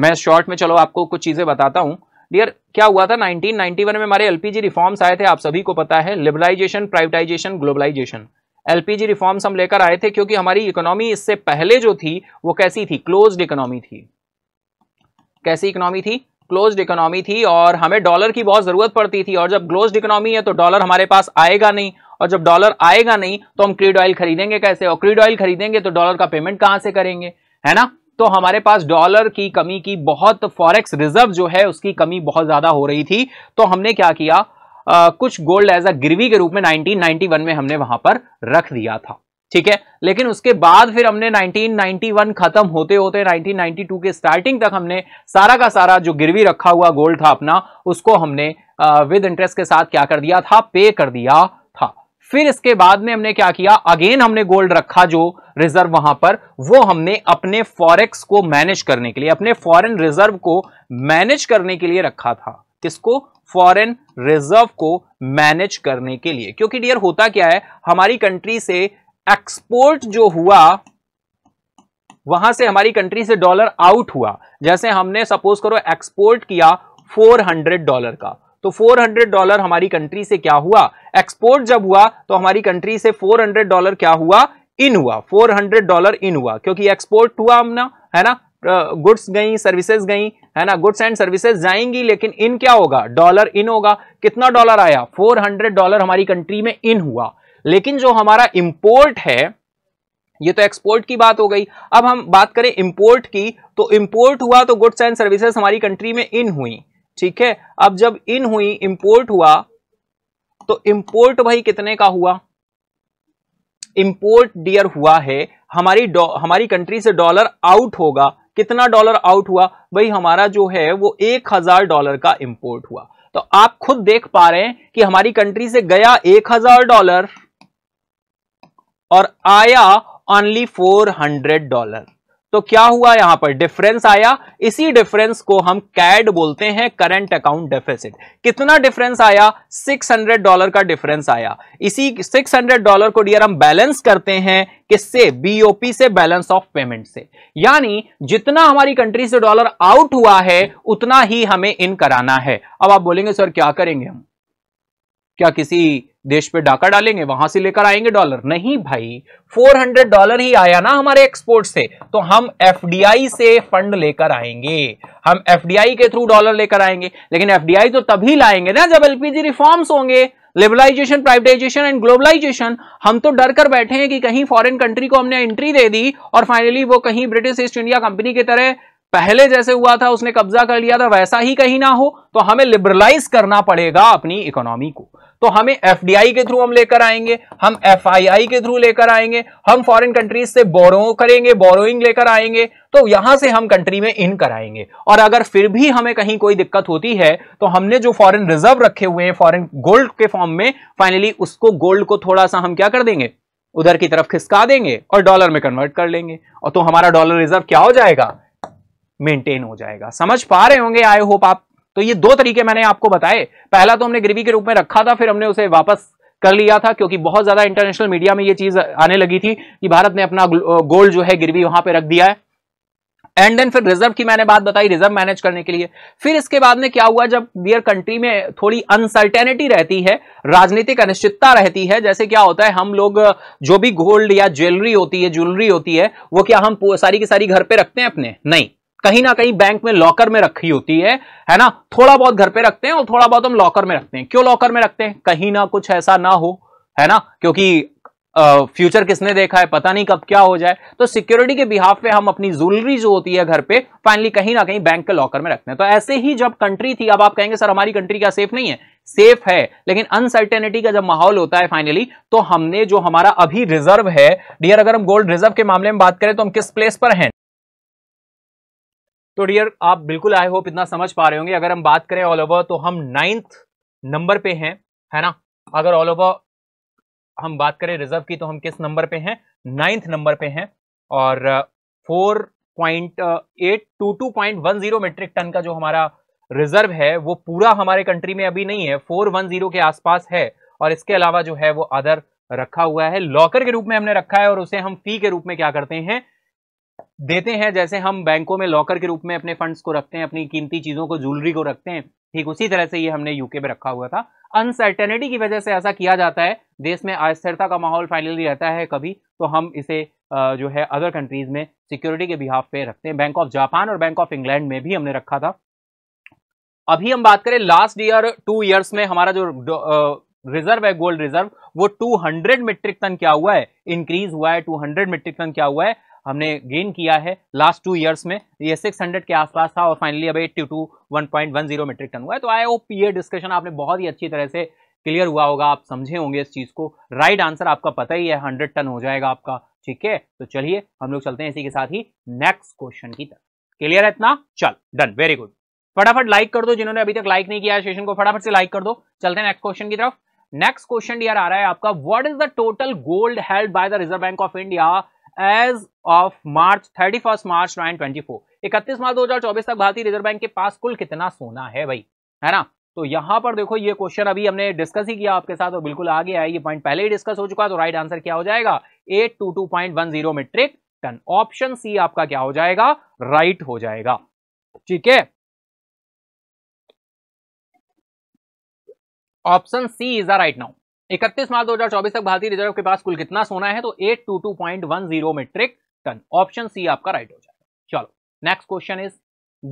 मैं शॉर्ट में चलो आपको कुछ चीजें बताता हूं डियर क्या हुआ था 1991 में हमारे एलपीजी रिफॉर्म्स आए थे आप सभी को पता है liberalisation privatisation globalisation LPG reforms हम लेकर आए थे क्योंकि हमारी इकोनॉमी इससे पहले जो थी वो कैसी थी क्लोज्ड इकोनॉमी थी कैसी इकोनॉमी थी क्लोज्ड इकोनॉमी थी और हमें डॉलर की बहुत ज़रूरत पड़ती थी और जब क्लोज्ड इकोनॉमी है तो डॉलर हमारे पास आएगा नहीं और जब डॉलर आएगा नहीं तो हम क्रीड ऑयल खरीदेंगे कैसे और क्रीड ऑयल खरीदेंगे तो डॉलर का पेमेंट कहां से करेंगे है ना तो हमारे पास डॉलर की कमी की बहुत फॉरेक्स रिजर्व जो है उसकी कमी बहुत ज़्यादा हो रही थी तो हमने क्या किया आ, कुछ गोल्ड एज अ गिरवी के रूप में 1991 में हमने वहां पर रख दिया था ठीक है लेकिन उसके बाद फिर हमने 1991 खत्म होते होते 1992 के स्टार्टिंग तक हमने सारा का सारा जो गिरवी रखा हुआ गोल्ड था अपना उसको हमने आ, विद इंटरेस्ट के साथ क्या कर दिया था पे कर दिया था फिर इसके बाद में हमने क्या किया अगेन हमने गोल्ड रखा जो रिजर्व वहां पर वो हमने अपने फॉरेक्स को मैनेज करने के लिए अपने फॉरन रिजर्व को मैनेज करने के लिए रखा था किसको फॉरेन रिजर्व को मैनेज करने के लिए क्योंकि डियर होता क्या है हमारी कंट्री से एक्सपोर्ट जो हुआ वहां से हमारी कंट्री से डॉलर आउट हुआ जैसे हमने सपोज करो एक्सपोर्ट किया 400 डॉलर का तो 400 डॉलर हमारी कंट्री से क्या हुआ एक्सपोर्ट जब हुआ तो हमारी कंट्री से 400 डॉलर क्या हुआ इन हुआ 400 डॉलर इन हुआ क्योंकि एक्सपोर्ट हुआ हमना है ना गुड्स गई सर्विसेज गई है ना गुड्स एंड सर्विसेज जाएंगी लेकिन इन क्या होगा डॉलर इन होगा कितना डॉलर आया 400 डॉलर हमारी कंट्री में इन हुआ लेकिन जो हमारा इंपोर्ट है ये तो एक्सपोर्ट की बात हो गई अब हम बात करें इंपोर्ट की तो इंपोर्ट हुआ तो गुड्स एंड सर्विसेज हमारी कंट्री में इन हुई ठीक है अब जब इन हुई इंपोर्ट हुआ तो इंपोर्ट भाई कितने का हुआ इंपोर्ट डियर हुआ है हमारी हमारी कंट्री से डॉलर आउट होगा कितना डॉलर आउट हुआ भाई हमारा जो है वो एक हजार डॉलर का इंपोर्ट हुआ तो आप खुद देख पा रहे हैं कि हमारी कंट्री से गया एक हजार डॉलर और आया ओनली फोर हंड्रेड डॉलर तो क्या हुआ यहां पर डिफरेंस आया इसी डिफरेंस को हम कैड बोलते हैं करंट अकाउंट डेफिसिट कितना डिफरेंस आया 600 डॉलर का डिफरेंस आया इसी 600 डॉलर को डियर हम बैलेंस करते हैं किससे बीओपी से बैलेंस ऑफ पेमेंट से यानी जितना हमारी कंट्री से डॉलर आउट हुआ है उतना ही हमें इन कराना है अब आप बोलेंगे सर क्या करेंगे हम क्या किसी देश पे डाका डालेंगे वहां से लेकर आएंगे डॉलर नहीं भाई 400 डॉलर ही आया ना हमारे एक्सपोर्ट से तो हम एफडीआई से फंड लेकर आएंगे हम एफडीआई के थ्रू डॉलर लेकर आएंगे लेकिन एफडीआई तो तभी लाएंगे ना जब एलपीजी रिफॉर्म्स होंगे लिबलाइजेशन प्राइवेटाइजेशन एंड ग्लोबलाइजेशन हम तो डर कर बैठे हैं कि कहीं फॉरेन कंट्री को हमने एंट्री दे दी और फाइनली वो कहीं ब्रिटिश ईस्ट इंडिया कंपनी की तरह पहले जैसे हुआ था उसने कब्जा कर लिया था वैसा ही कहीं ना हो तो हमें लिबरलाइज करना पड़ेगा अपनी इकोनॉमी को तो हमें एफडीआई के थ्रू हम लेकर आएंगे हम एफ के थ्रू लेकर आएंगे हम फॉरेन कंट्रीज से बोरो करेंगे बोरोइंग लेकर आएंगे तो यहां से हम कंट्री में इन कराएंगे और अगर फिर भी हमें कहीं कोई दिक्कत होती है तो हमने जो फॉरेन रिजर्व रखे हुए हैं फॉरेन गोल्ड के फॉर्म में फाइनली उसको गोल्ड को थोड़ा सा हम क्या कर देंगे उधर की तरफ खिसका देंगे और डॉलर में कन्वर्ट कर लेंगे और तो हमारा डॉलर रिजर्व क्या हो जाएगा मेंटेन हो जाएगा समझ पा रहे होंगे आई होप आप तो ये दो तरीके मैंने आपको बताए पहला तो हमने ग्रेवी के रूप में रखा था फिर हमने उसे वापस कर लिया था क्योंकि बहुत ज्यादा इंटरनेशनल मीडिया में ये चीज आने लगी थी कि भारत ने अपना गोल्ड जो है गिरवी वहां पे रख दिया है एंड देन फिर रिजर्व की मैंने बात बताई रिजर्व मैनेज करने के लिए फिर इसके बाद में क्या हुआ जब बियर कंट्री में थोड़ी अनसर्टेनिटी रहती है राजनीतिक अनिश्चितता रहती है जैसे क्या होता है हम लोग जो भी गोल्ड या ज्वेलरी होती है ज्वेलरी होती है वो क्या हम सारी की सारी घर पे रखते हैं अपने नहीं कहीं ना कहीं बैंक में लॉकर में रखी होती है है ना थोड़ा बहुत घर पे रखते हैं और थोड़ा बहुत हम लॉकर में रखते हैं क्यों लॉकर में रखते हैं कहीं ना कुछ ऐसा ना हो है ना क्योंकि फ्यूचर किसने देखा है पता नहीं कब क्या हो जाए तो सिक्योरिटी के बिहाफ पे हम अपनी ज्वेलरी जो होती है घर पे फाइनली कहीं ना कहीं बैंक के लॉकर में रखते हैं तो ऐसे ही जब कंट्री थी अब आप कहेंगे सर हमारी कंट्री क्या सेफ नहीं है सेफ है लेकिन अनसर्टेनिटी का जब माहौल होता है फाइनली तो हमने जो हमारा अभी रिजर्व है डियर अगर हम गोल्ड रिजर्व के मामले में बात करें तो हम किस प्लेस पर हैं तो डियर आप बिल्कुल आई होप इतना समझ पा रहे होंगे अगर हम बात करें ऑल ओवर तो हम नाइन्थ नंबर पे हैं है ना अगर ऑल ओवर हम बात करें रिजर्व की तो हम किस नंबर पे हैं नाइन्थ नंबर पे हैं और four point eight two two point one zero metric tonne का जो हमारा रिजर्व है वो पूरा हमारे कंट्री में अभी नहीं है फोर वन जीरो के आसपास है और इसके अलावा जो है वो अदर रखा हुआ है लॉकर के रूप में हमने रखा है और उसे हम फी के रूप में क्या करते हैं देते हैं जैसे हम बैंकों में लॉकर के रूप में अपने फंड्स को रखते हैं अपनी कीमती चीज़ों को ज्वेलरी को रखते हैं ठीक उसी तरह से ये हमने यूके में रखा हुआ था अनसर्टेनिटी की वजह से ऐसा किया जाता है देश में अस्थिरता का माहौल फाइनली रहता है कभी तो हम इसे जो है अदर कंट्रीज में सिक्योरिटी के बिहाफ पे रखते हैं बैंक ऑफ जापान और बैंक ऑफ इंग्लैंड में भी हमने रखा था अभी हम बात करें लास्ट ईयर टू ईयर्स में हमारा जो रिजर्व है गोल्ड रिजर्व वो 200 मीट्रिक टन क्या हुआ है इंक्रीज हुआ है 200 मीट्रिक टन क्या हुआ है हमने गेन किया है लास्ट टू ईयर्स में ये 600 के आसपास था और फाइनली अब 82 1.10 मीट्रिक टन हुआ है तो आई होप ये डिस्कशन आपने बहुत ही अच्छी तरह से क्लियर हुआ होगा आप समझे होंगे इस चीज़ को राइट आंसर आपका पता ही है हंड्रेड टन हो जाएगा आपका ठीक है तो चलिए हम लोग चलते हैं इसी के साथ ही नेक्स्ट क्वेश्चन की तरफ क्लियर है इतना चल डन वेरी गुड फटाफट लाइक कर दो जिन्होंने अभी तक लाइक नहीं किया है सेशन को फटाफट से लाइक कर दो चलते हैं नेक्स्ट क्वेश्चन की तरफ नेक्स्ट क्वेश्चन यार आ रहा है आपका what is the total gold held by the Reserve Bank of India as of March thirty first March nine twenty four इकतीस मार्च दो हजार चौबीस तक भारतीय रिजर्व बैंक के पास कुल कितना सोना है भाई है ना तो यहां पर देखो ये क्वेश्चन अभी हमने डिस्कस ही किया आपके साथ और बिल्कुल आ गया है ये पॉइंट पहले ही डिस्कस हो चुका तो राइट आंसर क्या हो जाएगा eight two two point one zero metric tonne option C आपका क्या हो जाएगा राइट right हो जाएगा ठीक है option C is the right now इकतीस मार्च 2024 तक भारतीय रिजर्व के पास कुल कितना सोना है तो 822.10 मीट्रिक टन ऑप्शन सी आपका राइट हो जाएगा चलो नेक्स्ट क्वेश्चन इज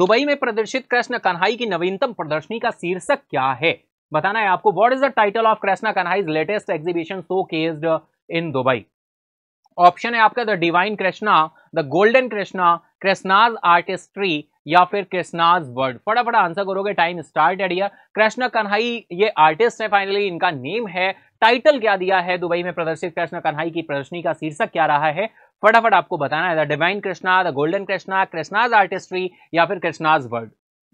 दुबई में प्रदर्शित कृष्ण कन्हई की नवीनतम प्रदर्शनी का शीर्षक क्या है बताना है आपको what is the title of Krishna Kanhai latest exhibition showcased in Dubai option है आपका the divine Krishna the golden Krishna Krishna's artistry या फिर कृष्णाज वर्ड फटाफट आंसर करोगे टाइम स्टार्ट एडिया कृष्ण कन्हई ये आर्टिस्ट है फाइनली इनका नेम है टाइटल क्या दिया है दुबई में प्रदर्शित कृष्ण कन्हई की प्रदर्शनी का शीर्षक क्या रहा है फटाफट आपको बताना है the divine Krishna the golden Krishna Krishna's artistry या फिर कृष्णाज वर्ड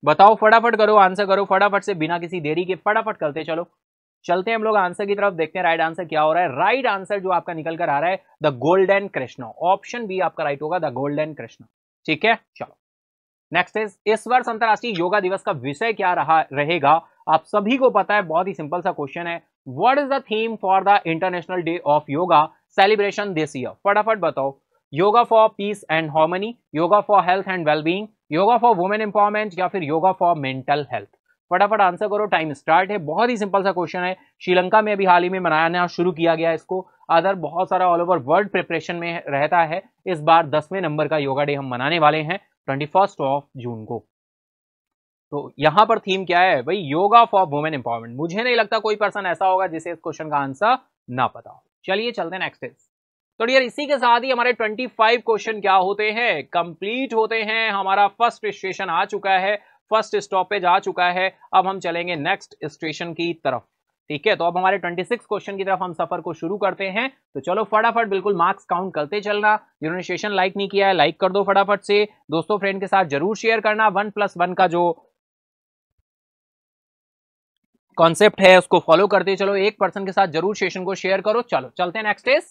बताओ फटाफट करो आंसर करो फटाफट से बिना किसी देरी के फटाफट करते चलो चलते हैं हम लोग आंसर की तरफ देखते हैं राइट आंसर क्या हो रहा है राइट आंसर जो आपका निकल कर आ रहा है the golden Krishna option B आपका राइट होगा द गोल्डन कृष्णा ठीक है चलो नेक्स्ट इज इस वर्ष अंतर्राष्ट्रीय योगा दिवस का विषय क्या रहा रहेगा आप सभी को पता है बहुत ही सिंपल सा क्वेश्चन है what is the theme for the International day of Yoga celebration this year फटाफट बताओ yoga for peace and harmony yoga for health and wellbeing yoga for women empowerment या फिर योगा फॉर मेंटल हेल्थ फटाफट आंसर करो टाइम स्टार्ट है बहुत ही सिंपल सा क्वेश्चन है श्रीलंका में अभी हाल ही में मनाना शुरू किया गया इसको अदर बहुत सारा ऑल ओवर वर्ल्ड प्रिपरेशन में रहता है इस बार दसवें नंबर का योगा डे हम मनाने वाले हैं ट्वेंटी फर्स्ट ऑफ जून को तो यहां पर थीम क्या है भाई योगा फॉर वुमेन एम्पावरमेंट मुझे नहीं लगता कोई पर्सन ऐसा होगा जिसे इस क्वेश्चन का आंसर ना पता हो चलिए चलते हैं नेक्स्ट तो डियर इसी के साथ ही हमारे 25 क्वेश्चन क्या होते हैं कंप्लीट होते हैं हमारा फर्स्ट स्टेशन आ चुका है फर्स्ट स्टॉपेज आ चुका है अब हम चलेंगे नेक्स्ट स्टेशन की तरफ ठीक है तो अब हमारे 26 क्वेश्चन की तरफ हम सफर को शुरू करते हैं तो चलो फटाफट बिल्कुल मार्क्स काउंट करते चलना जिन्होंने सेशन लाइक नहीं किया है लाइक कर दो फटाफट से दोस्तों फ्रेंड के साथ जरूर शेयर करना वन प्लस वन का जो कॉन्सेप्ट है उसको फॉलो करते चलो एक पर्सन के साथ जरूर सेशन को शेयर करो चलो चलते हैं नेक्स्ट इज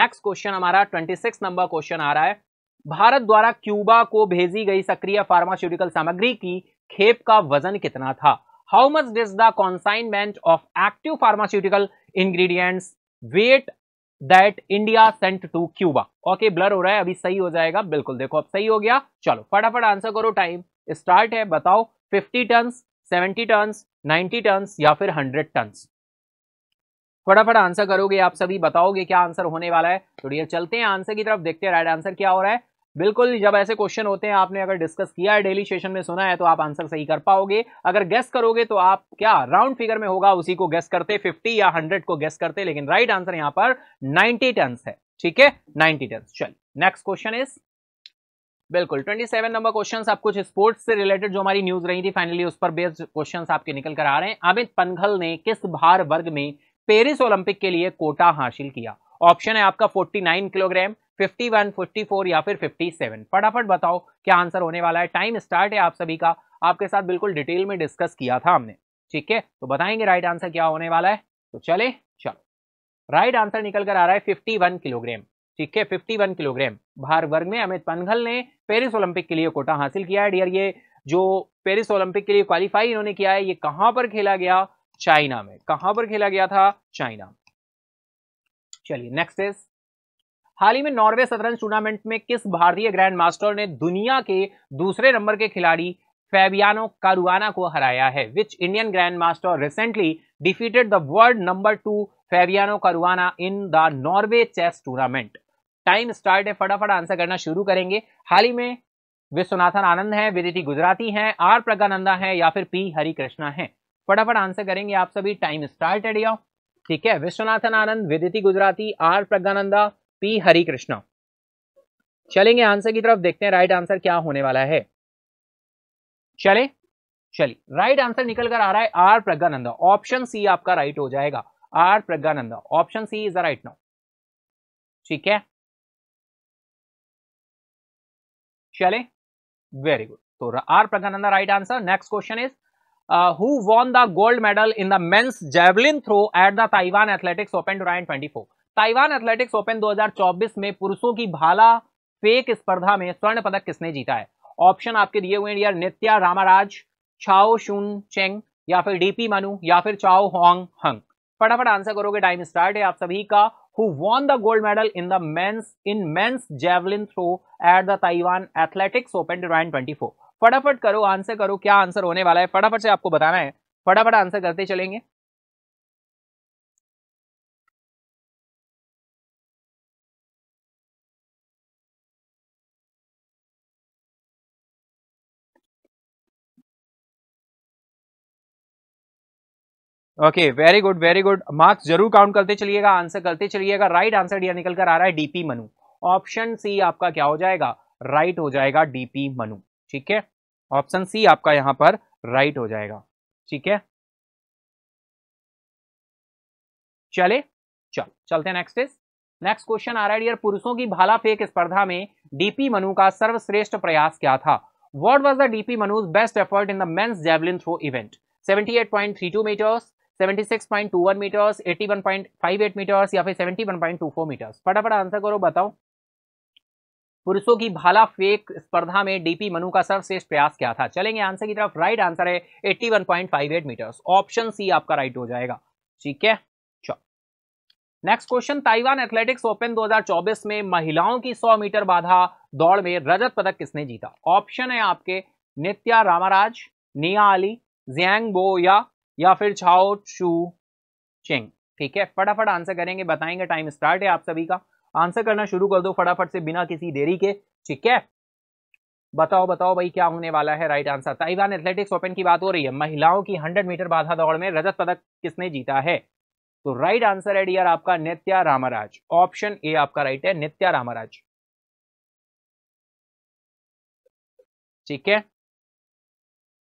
नेक्स्ट क्वेश्चन हमारा सिक्स नंबर क्वेश्चन आ रहा है भारत द्वारा क्यूबा को भेजी गई सक्रिय फार्मास्यूटिकल सामग्री की खेप का वजन कितना था how much does the consignment of active pharmaceutical ingredients weight that India sent to Cuba okay blur हो रहा है अभी सही हो जाएगा बिल्कुल देखो अब सही हो गया चलो फटाफट आंसर करो टाइम स्टार्ट है बताओ fifty tonne seventy tonne ninety tonne या फिर हंड्रेड टन फटाफट आंसर करोगे आप सभी बताओगे क्या आंसर होने वाला है तो डियर चलते हैं आंसर की तरफ देखते हैं राइट आंसर क्या हो रहा है बिल्कुल जब ऐसे क्वेश्चन होते हैं आपने अगर डिस्कस किया है डेली सेशन में सुना है तो आप आंसर सही कर पाओगे अगर गेस करोगे तो आप क्या राउंड फिगर में होगा उसी को गेस करते 50 या 100 को गेस करते लेकिन राइट आंसर यहां पर 90 टन है ठीक है 90 टन चलिए नेक्स्ट क्वेश्चन इज बिल्कुल 27 नंबर क्वेश्चंस आप कुछ स्पोर्ट्स से रिलेटेड जो हमारी न्यूज रही थी फाइनली उस पर बेस्ड क्वेश्चंस आपके निकल कर आ रहे हैं अमित पनघल ने किस भार वर्ग में पेरिस ओलंपिक के लिए कोटा हासिल किया ऑप्शन है आपका 49 किलोग्राम फिफ्टी 54 या फिर 57 फटाफट बताओ क्या आंसर होने वाला है टाइम स्टार्ट है आप सभी का आपके साथ बिल्कुल डिटेल में डिस्कस किया था हमने ठीक है तो बताएंगे राइट आंसर क्या होने वाला है तो चले चलो राइट आंसर निकल कर आ रहा है 51 किलोग्राम ठीक है 51 किलोग्राम भार वर्ग में अमित पंघल ने पेरिस ओलंपिक के लिए कोटा हासिल किया है डियर ये जो पेरिस ओलंपिक के लिए क्वालिफाई इन्होंने किया है ये कहां पर खेला गया चाइना में कहां पर खेला गया था चाइना चलिए नेक्स्ट इज हाल ही में नॉर्वे शतरंज टूर्नामेंट में किस भारतीय ग्रैंड मास्टर ने दुनिया के दूसरे नंबर के खिलाड़ी फैबियानो कारुआना को हराया है which Indian grandmaster recently defeated the world number two Fabiano Caruana in the Norway chess tournament time start है फटाफट आंसर करना शुरू करेंगे हाल ही में विश्वनाथन आनंद है विदिति गुजराती है आर प्रज्ञानंदा है या फिर पी हरिकृष्णा है फटाफट आंसर करेंगे आप सभी टाइम स्टार्ट है ठीक है Viswanathan Anand Vidit Gujrathi R Praggnanandhaa P Harikrishna चलेंगे आंसर की तरफ देखते हैं राइट आंसर क्या होने वाला है चले चलिए राइट आंसर निकल कर आ रहा है आर प्रज्ञानंदा ऑप्शन सी आपका राइट हो जाएगा R Praggnanandhaa option C is the right now ठीक है चले वेरी गुड तो R Praggnanandhaa right answer next question is who won the gold medal in the men's javelin throw at the Taiwan athletics open two राइन twenty four Taiwan athletics open 2024 में पुरुषों की भाला फेक स्पर्धा में स्वर्ण पदक किसने जीता है ऑप्शन आपके दिए हुए हैं नित्या रामाराज छाओ शुन चेंग या फिर डीपी मनु या फिर चाओ होंग हंग फटाफट आंसर करोगे टाइम स्टार्ट है आप सभी का who won the gold medal in the men's in men's javelin throw at the Taiwan athletics Open twenty फटाफट करो आंसर करो क्या आंसर होने वाला है फटाफट से आपको बताना है फटाफट आंसर करते चलेंगे okay very good very good marks जरूर काउंट करते चलिएगा आंसर करते चलिएगा राइट आंसर यह निकल कर आ रहा है डीपी मनु ऑप्शन सी आपका क्या हो जाएगा राइट right हो जाएगा डीपी मनु ठीक है ऑप्शन सी आपका यहां पर राइट right हो जाएगा ठीक है चले चल चलते नेक्स्ट इज नेक्स्ट क्वेश्चन आ रहा है पुरुषों की भाला फेंक स्पर्धा में डीपी मनु का सर्वश्रेष्ठ प्रयास क्या था what was the DP Manu's best effort in the men's javelin throw event 78.32 metres 76.21 metres 81.58 metres या फिर 71.24 मीटर्स फटाफट आंसर करो बताओ पुरुषों की भाला फेक स्पर्धा में डीपी मनु का सर्वश्रेष्ठ प्रयास क्या था चलेंगे आंसर की तरफ राइट आंसर है 81.58 मीटर्स ऑप्शन सी आपका राइट हो जाएगा ठीक है चलो next question Taiwan athletics open 2024 में महिलाओं की 100 मीटर बाधा दौड़ में रजत पदक किसने जीता ऑप्शन है आपके नित्या रामाराज निया अली जियांग बो या या फिर छाओ चू चिंग ठीक है फटाफट आंसर करेंगे बताएंगे टाइम स्टार्ट है आप सभी का आंसर करना शुरू कर दो फटाफट से बिना किसी देरी के ठीक है बताओ बताओ भाई क्या होने वाला है right answer Taiwan athletics Open की बात हो रही है महिलाओं की 100 मीटर बाधा दौड़ में रजत पदक किसने जीता है तो राइट आंसर है डियर आपका नित्या रामाराज ऑप्शन ए आपका राइट है नित्या रामाराज ठीक है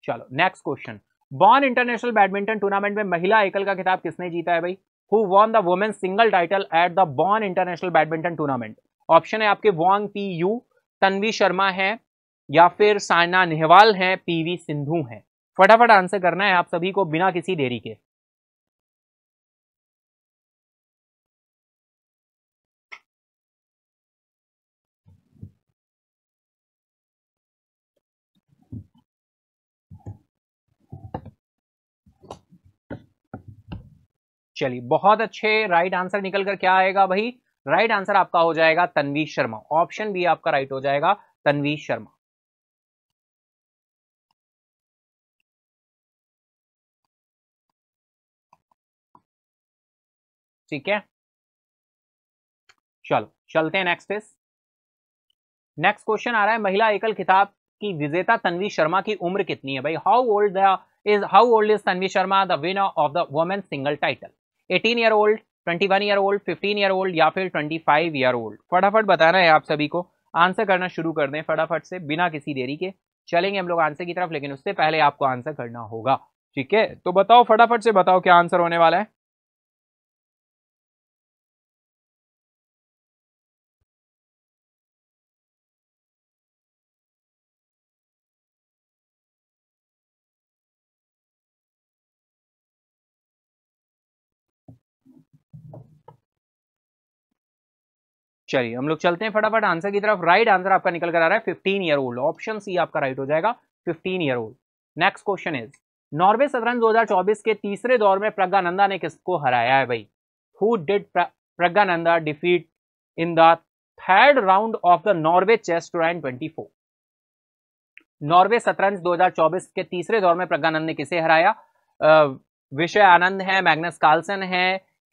चलो next question Bonn international badminton tournament में महिला एकल का खिताब किसने जीता है भाई who won the women single title at the Bonn international badminton tournament option है आपके वॉन्ग पी यू तनवी शर्मा है या फिर साइना नेहवाल है पी सिंधु है फटाफट आंसर करना है आप सभी को बिना किसी देरी के चलिए बहुत अच्छे राइट आंसर निकल कर क्या आएगा भाई राइट आंसर आपका हो जाएगा तनवीर शर्मा ऑप्शन बी आपका राइट हो जाएगा तनवीर शर्मा ठीक है चलो चलते हैं नेक्स्ट इस नेक्स्ट क्वेश्चन आ रहा है महिला एकल खिताब की विजेता तन्वी शर्मा की उम्र कितनी है भाई how old is how old is Tanvi Sharma the winner of the women single title eighteen year old twenty one year old fifteen year old या फिर ट्वेंटी फाइव ईयर ओल्ड फटाफट बताना है आप सभी को आंसर करना शुरू कर दें फटाफट से बिना किसी देरी के चलेंगे हम लोग आंसर की तरफ लेकिन उससे पहले आपको आंसर करना होगा ठीक है तो बताओ फटाफट से बताओ क्या आंसर होने वाला है चलिए हम लोग चलते हैं फटाफट आंसर की तरफ राइट आंसर आपका निकल कर आ रहा है fifteen year old option C आपका राइट हो जाएगा fifteen year old next question is Norway सदरन दो के तीसरे दौर में प्रज्ञानंदा ने किसको हराया है भाई who did Praggnanandhaa defeat in the third round of the Norway chess tournament twenty Norway शतरंज 2024 के तीसरे दौर में प्रज्ञानंद ने किसे हराया विषय आनंद है मैग्नस कार्लसन है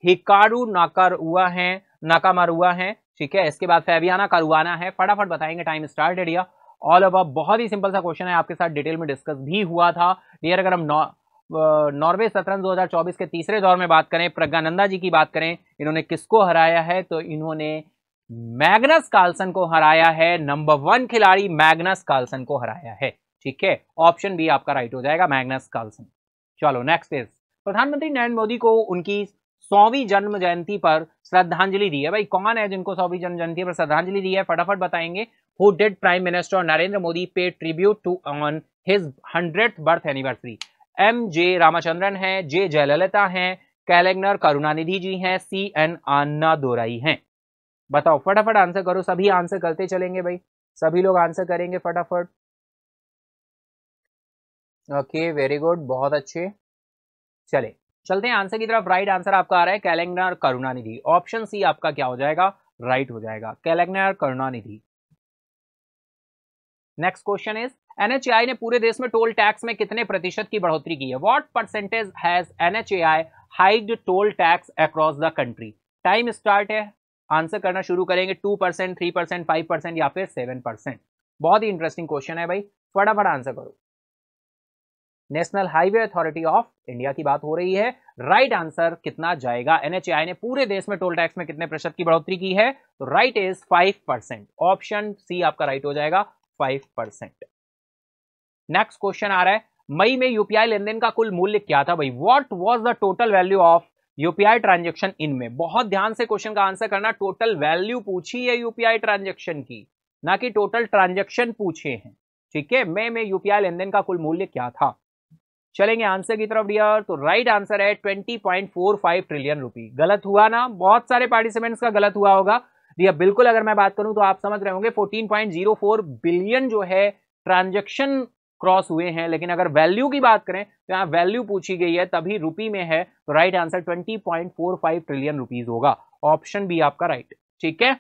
हिकारू नाकार हुआ है हुआ है ठीक है इसके बाद फैबियाना करुआना है फटाफट बताएंगे टाइम स्टार्ट एडिया ऑल अब बहुत ही सिंपल सा क्वेश्चन है आपके साथ डिटेल में डिस्कस भी हुआ था डियर अगर हम नॉर्वे सतरन 2024 के तीसरे दौर में बात करें प्रज्ञानंदा जी की बात करें इन्होंने किसको हराया है तो इन्होंने मैग्नस कार्लसन को हराया है नंबर वन खिलाड़ी मैग्नस कार्लसन को हराया है ठीक है ऑप्शन बी आपका राइट हो जाएगा मैग्नस कार्लसन चलो नेक्स्ट इज प्रधानमंत्री नरेंद्र मोदी को उनकी सौवीं जन्म जयंती पर श्रद्धांजलि दी है भाई कौन है जिनको सौवीं जन्म जयंती पर श्रद्धांजलि दी है फटाफट बताएंगे who did prime minister Narendra Modi pay tribute to on his hundred birth anniversary M G Ramachandran है जे जयललिता है कैलेग्नर करुणानिधि जी हैं सी एन आन्ना दोराई हैं बताओ फटाफट आंसर करो सभी आंसर करते चलेंगे भाई सभी लोग आंसर करेंगे फटाफट ओके वेरी गुड बहुत अच्छे चले चलते हैं आंसर की तरफ राइट आंसर आपका आ रहा है कैलेंगना और करुणानिधि ऑप्शन सी आपका क्या हो जाएगा राइट हो जाएगा कैलेंगना और Karunanidhi next question is NHAI ने पूरे देश में टोल टैक्स में कितने प्रतिशत की बढ़ोतरी की है what percentage has NHAI hiked toll tax across the country time start है आंसर करना शुरू करेंगे two percent three percent five percent या फिर सेवन परसेंट बहुत ही इंटरेस्टिंग क्वेश्चन है भाई फटाफट आंसर करो National Highway Authority of India की बात हो रही है राइट right आंसर कितना जाएगा एनएचआई ने पूरे देश में टोल टैक्स में कितने प्रतिशत की बढ़ोतरी की है तो right is five percent option C आपका राइट हो जाएगा फाइव परसेंट नेक्स्ट क्वेश्चन आ रहा है मई में यूपीआई लेनदेन का कुल मूल्य क्या था भाई what was the total value of UPI transaction in में बहुत ध्यान से क्वेश्चन का आंसर करना टोटल वैल्यू पूछी है यूपीआई ट्रांजेक्शन की ना कि टोटल ट्रांजेक्शन पूछे हैं ठीक है मई में यूपीआई लेनदेन का कुल मूल्य क्या था चलेंगे आंसर की तरफ डियर तो राइट आंसर है 20.45 ट्रिलियन रुपी गलत हुआ ना बहुत सारे पार्टिसिपेंट्स का गलत हुआ होगा डियर बिल्कुल अगर मैं बात करूं तो आप समझ रहे होंगे 14.04 बिलियन जो है ट्रांजेक्शन क्रॉस हुए हैं लेकिन अगर वैल्यू की बात करें तो यहाँ वैल्यू पूछी गई है तभी रुपी में है तो right answer twenty trillion rupees होगा ऑप्शन बी आपका राइट ठीक है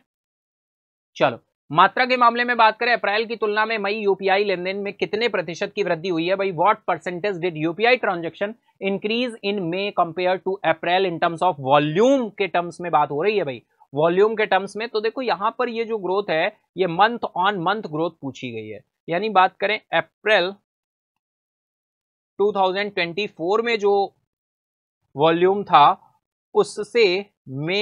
चलो मात्रा के मामले में बात करें अप्रैल की तुलना में मई यूपीआई लेनदेन में कितने प्रतिशत की वृद्धि हुई है भाई what percentage did UPI transaction increase in May compare to April in terms of volume के टर्म्स में बात हो रही है भाई वॉल्यूम के टर्म्स में तो देखो यहां पर ये जो ग्रोथ है ये मंथ ऑन मंथ ग्रोथ पूछी गई है यानी बात करें अप्रैल टू में जो वॉल्यूम था उससे मे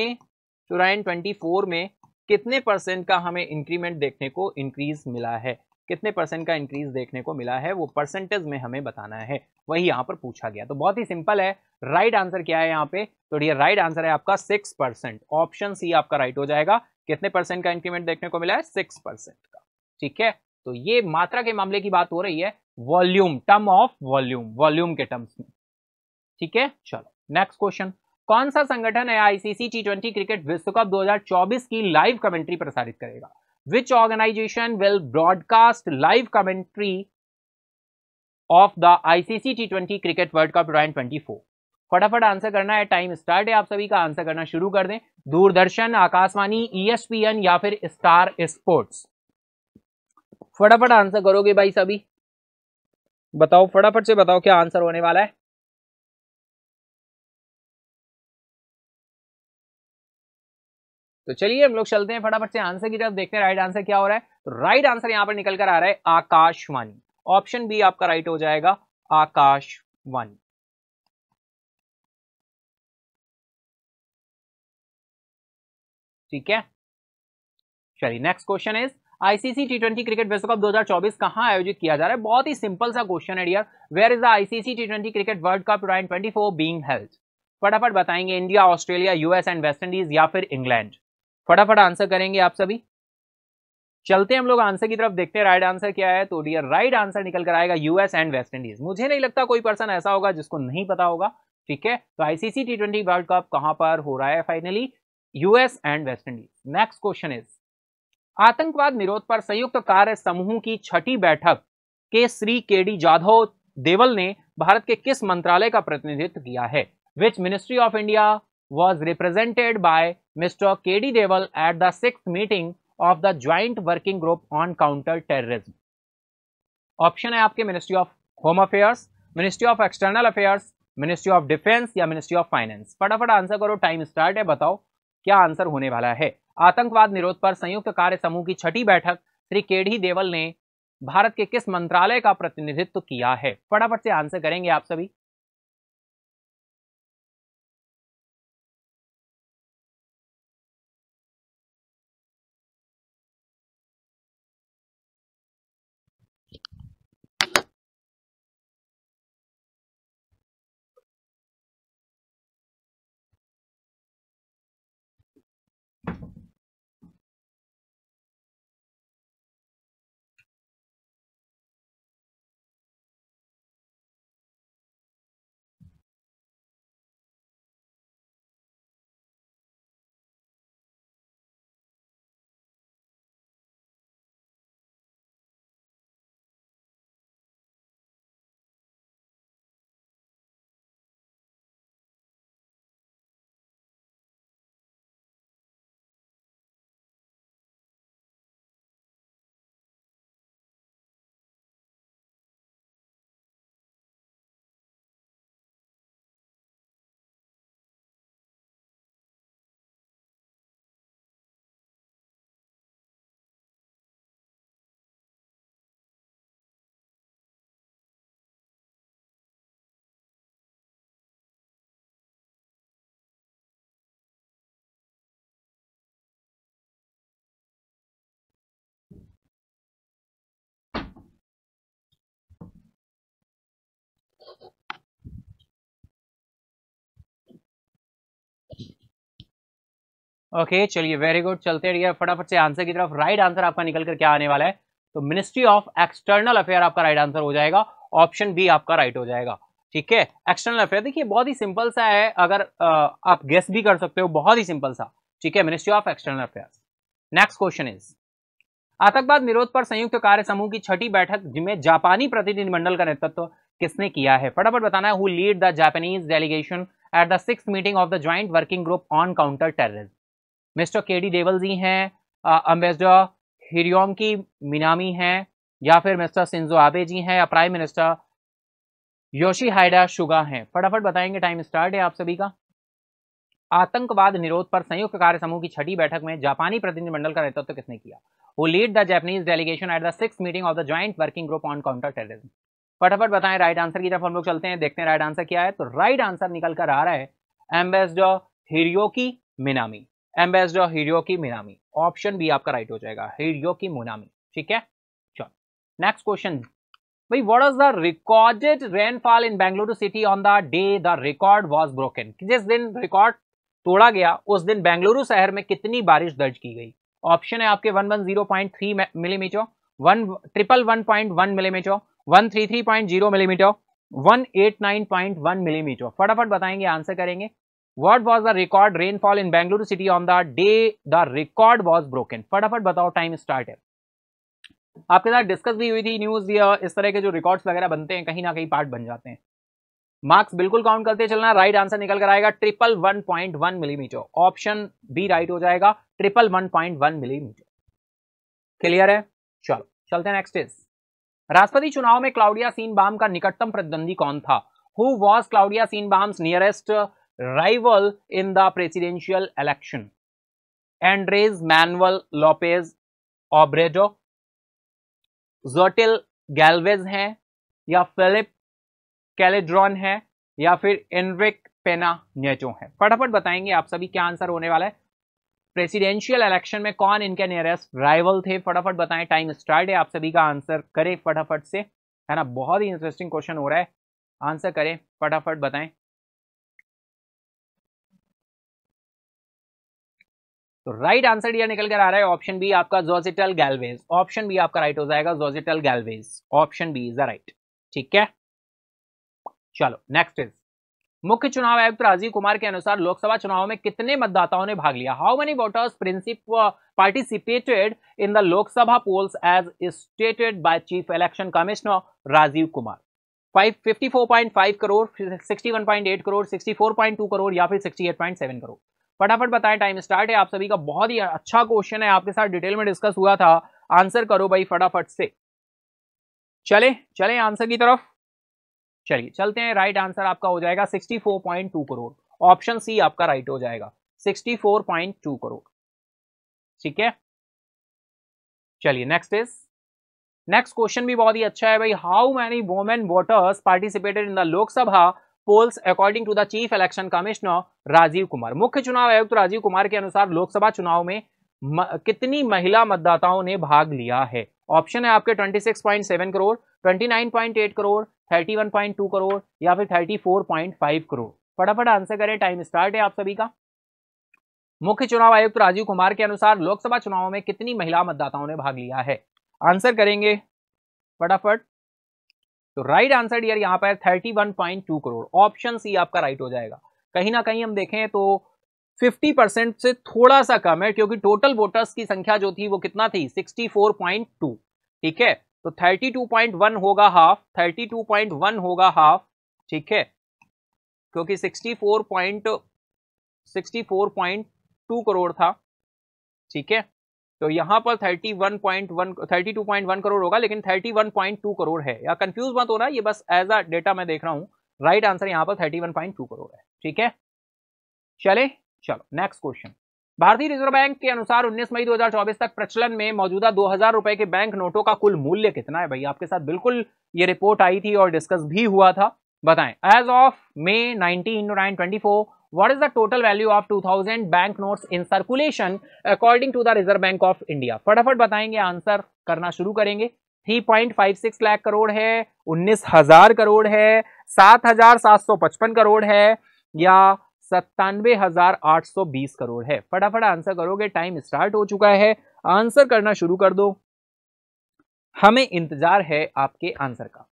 टू में कितने परसेंट का हमें इंक्रीमेंट देखने को इंक्रीज मिला है कितने परसेंट का इंक्रीज देखने को मिला है वो परसेंटेज में हमें बताना है वही यहाँ पर पूछा गया तो बहुत ही सिंपल है राइट आंसर क्या है यहाँ पे तो ये राइट आंसर है आपका सिक्स परसेंट ऑप्शन सी आपका राइट हो जाएगा कितने परसेंट का इंक्रीमेंट देखने को मिला है सिक्स परसेंट का ठीक है तो ये मात्रा के मामले की बात हो रही है volume term of volume volume के टर्म्स में ठीक है चलो नेक्स्ट क्वेश्चन कौन सा संगठन है आईसीसी टी ट्वेंटी क्रिकेट विश्व कप 2024 की लाइव कमेंट्री प्रसारित करेगा which organization will broadcast live commentary of the ICC T twenty cricket world cup round twenty फटाफट आंसर करना है टाइम स्टार्ट है आप सभी का आंसर करना शुरू कर दें दूरदर्शन आकाशवाणी ईएसपीएन e या फिर स्टार स्पोर्ट्स फटाफट आंसर करोगे भाई सभी बताओ फटाफट से बताओ क्या आंसर होने वाला है तो चलिए हम लोग चलते हैं फटाफट से आंसर की तरफ देखते हैं राइट आंसर क्या हो रहा है तो राइट आंसर यहाँ पर निकल कर आ रहा है आकाशवाणी ऑप्शन बी आपका राइट हो जाएगा आकाशवाणी ठीक है चलिए next question is ICC T twenty cricket विश्व कप 2024 कहां आयोजित किया जा रहा है बहुत ही सिंपल सा क्वेश्चन है dear where is the ICC T twenty cricket world cup twenty four being held फटाफट बताएंगे India Australia US and West Indies या फिर इंग्लैंड फटाफट आंसर करेंगे आप सभी चलते हम लोग आंसर की तरफ देखते हैं राइट आंसर क्या है तो डियर राइट आंसर निकल कर आएगा यूएस एंड वेस्ट इंडीज मुझे नहीं लगता कोई पर्सन ऐसा होगा जिसको नहीं पता होगा ठीक है तो ICC T twenty world cup कहां पर हो रहा है finally US and West Indies next question is आतंकवाद निरोध पर संयुक्त कार्य समूह की छठी बैठक के श्री के डी जाधव देवल ने भारत के किस मंत्रालय का प्रतिनिधित्व किया है which ministry of India was represented by Mr. K.D. Deval at the sixth meeting of the Joint Working Group on Counter Terrorism. Option है आपके ministry of home affairs ministry of external affairs ministry of defence या मिनिस्ट्री ऑफ फाइनेंस फटाफट आंसर करो टाइम स्टार्ट है बताओ क्या आंसर होने वाला है आतंकवाद निरोध पर संयुक्त कार्य समूह की छठी बैठक श्री केडी देवल ने भारत के किस मंत्रालय का प्रतिनिधित्व किया है फटाफट से आंसर करेंगे आप सभी ओके चलिए वेरी गुड चलते रहिए फटाफट से आंसर की तरफ राइट आंसर आपका निकल कर क्या आने वाला है तो मिनिस्ट्री ऑफ एक्सटर्नल अफेयर आपका राइट आंसर हो जाएगा ऑप्शन बी आपका राइट हो जाएगा ठीक है एक्सटर्नल अफेयर देखिए बहुत ही सिंपल सा है अगर आ, आप गेस भी कर सकते हो बहुत ही सिंपल सा ठीक है ministry of external affair next question is आतंकवाद निरोध पर संयुक्त कार्य समूह की छठी बैठक में जापानी प्रतिनिधिमंडल का नेतृत्व किसने किया है फटाफट बताना है who lead the Japanese delegation at the six meeting of the joint working group on counter terrorism mister K D Dewal ji हैं अम्बेसडर की मिनामी हैं या फिर मिस्टर सिंजो आबे जी हैं या prime minister Yoshihide Suga हैं फटाफट बताएंगे टाइम स्टार्ट है आप सभी का आतंकवाद निरोध पर संयुक्त कार्य समूह की छठी बैठक में जापानी प्रतिनिधिमंडल का नेतृत्व तो किसने किया वो lead the Japanese delegation at the six meeting of the joint working group on counter terrorism फटाफट बताएं राइट आंसर की तरफ हम लोग चलते हैं देखते हैं राइट आंसर क्या है तो राइट आंसर निकल कर आ रहा है ambassador Hiroyuki Minami ambassador Hiroyuki Minami option B आपका राइट हो जाएगा हिरियोकी मुनामी ठीक है चलो नेक्स्ट क्वेश्चन भाई what is the recorded rainfall in Bengaluru city on the day the record was broken जिस दिन रिकॉर्ड तोड़ा गया उस दिन बेंगलुरु शहर में कितनी बारिश दर्ज की गई ऑप्शन है आपके one one zero point three millimetre one triple one point one millimetre one three three point zero millimetre one eight nine point one millimetre फटाफट बताएंगे आंसर करेंगे What was the record rainfall in Bangalore city on the day the record was broken फटाफट बताओ टाइम स्टार्ट है आपके साथ डिस्कस भी हुई थी न्यूज या इस तरह के जो रिकॉर्ड्स वगैरह बनते हैं कहीं ना कहीं पार्ट बन जाते हैं मार्क्स बिल्कुल काउंट करते चलना राइट आंसर निकल कर आएगा triple one point one millimetre option B right हो जाएगा triple one point one millimetre clear है चलो चलते हैं नेक्स्ट इज राष्ट्रपति चुनाव में क्लाउडिया सीन बाम का निकटतम प्रतिद्वंदी कौन था who was Claudia Sheinbaum's nearest rival in the presidential election. Andres Manuel Lopez Obrador, Xochitl Galvez हैं या फिलिप कैलेड्रॉन है या फिर एनरिक पेना नेटो है फटाफट बताएंगे आप सभी क्या आंसर होने वाला है प्रेसिडेंशियल इलेक्शन में कौन इनके नियरेस्ट राइवल थे फटाफट बताएं टाइम स्टार्ट है आप सभी का आंसर करें फटाफट से है ना बहुत ही इंटरेस्टिंग क्वेश्चन हो रहा है आंसर करें फटाफट बताएं तो राइट आंसर यह निकल कर आ रहा है ऑप्शन बी आपका जोजिटल गैलवेज ऑप्शन बी आपका राइट हो जाएगा Xochitl Galvez option B is the right ठीक है चलो नेक्स्ट इज मुख्य चुनाव आयुक्त राजीव कुमार के अनुसार लोकसभा चुनाव में कितने मतदाताओं ने भाग लिया how many voters participated in the Lok Sabha polls as stated by chief election commissioner Rajiv Kumar 554.5 crore 61.8 crore 64.2 crore या फिर 68.7 करोड़ फटाफट बताएं टाइम स्टार्ट है आप सभी का बहुत ही अच्छा क्वेश्चन है आपके साथ डिटेल में डिस्कस हुआ था आंसर करो भाई फटाफट से चले चले आंसर की तरफ चलिए चलते हैं राइट आंसर आपका हो जाएगा 64.2 करोड़ ऑप्शन सी आपका राइट हो जाएगा 64.2 करोड़ ठीक है चलिए नेक्स्ट इज नेक्स्ट क्वेश्चन भी बहुत ही अच्छा है भाई how many women voters participated in the Lok Sabha polls according to the chief election commissioner Rajiv Kumar मुख्य चुनाव आयुक्त राजीव कुमार के अनुसार लोकसभा चुनाव में म, कितनी महिला मतदाताओं ने भाग लिया है ऑप्शन है आपके 26.7 करोड़ 29.8 करोड़ 31.2 करोड़ या फिर 34.5 करोड़ फटाफट आंसर करें टाइम स्टार्ट है आप सभी का मुख्य चुनाव आयुक्त राजीव कुमार के अनुसार लोकसभा चुनाव में कितनी महिला मतदाताओं ने भाग लिया है आंसर करेंगे फटाफट तो राइट आंसर डियर यहाँ पर thirty one point two crore option C आपका राइट हो जाएगा कहीं ना कहीं हम देखें तो फिफ्टी परसेंट से थोड़ा सा कम है क्योंकि टोटल वोटर्स की संख्या जो थी वो कितना थी सिक्सटी फोर पॉइंट टू ठीक है तो थर्टी टू पॉइंट वन होगा half thirty two point one होगा हाफ ठीक है क्योंकि sixty four point sixty four point two crore था ठीक है तो यहाँ पर 31.1 32.1 करोड़ होगा लेकिन 31.2 करोड़ है या कंफ्यूज मत हो रहा है ये बस एज अ डेटा मैं देख रहा हूँ राइट आंसर यहाँ पर 31.2 करोड़ है ठीक है चले चलो नेक्स्ट क्वेश्चन भारतीय रिजर्व बैंक के अनुसार 19 मई 2024 तक प्रचलन में मौजूदा दो हजार रुपए के बैंक नोटों का कुल मूल्य कितना है भाई आपके साथ बिल्कुल ये रिपोर्ट आई थी और डिस्कस भी हुआ था बताएं as of May nineteen twenty what is the total value of 2000 bank notes in circulation according to the Reserve Bank of India फटाफट बताएंगे आंसर करना शुरू करेंगे 3.56 लाख करोड़ है उन्नीस हजार करोड़ है पचपन करोड़ है या सत्तानवे हजार आठ सौ बीस करोड़ है फटाफट आंसर करोगे टाइम स्टार्ट हो चुका है आंसर करना शुरू कर दो हमें इंतजार है आपके आंसर का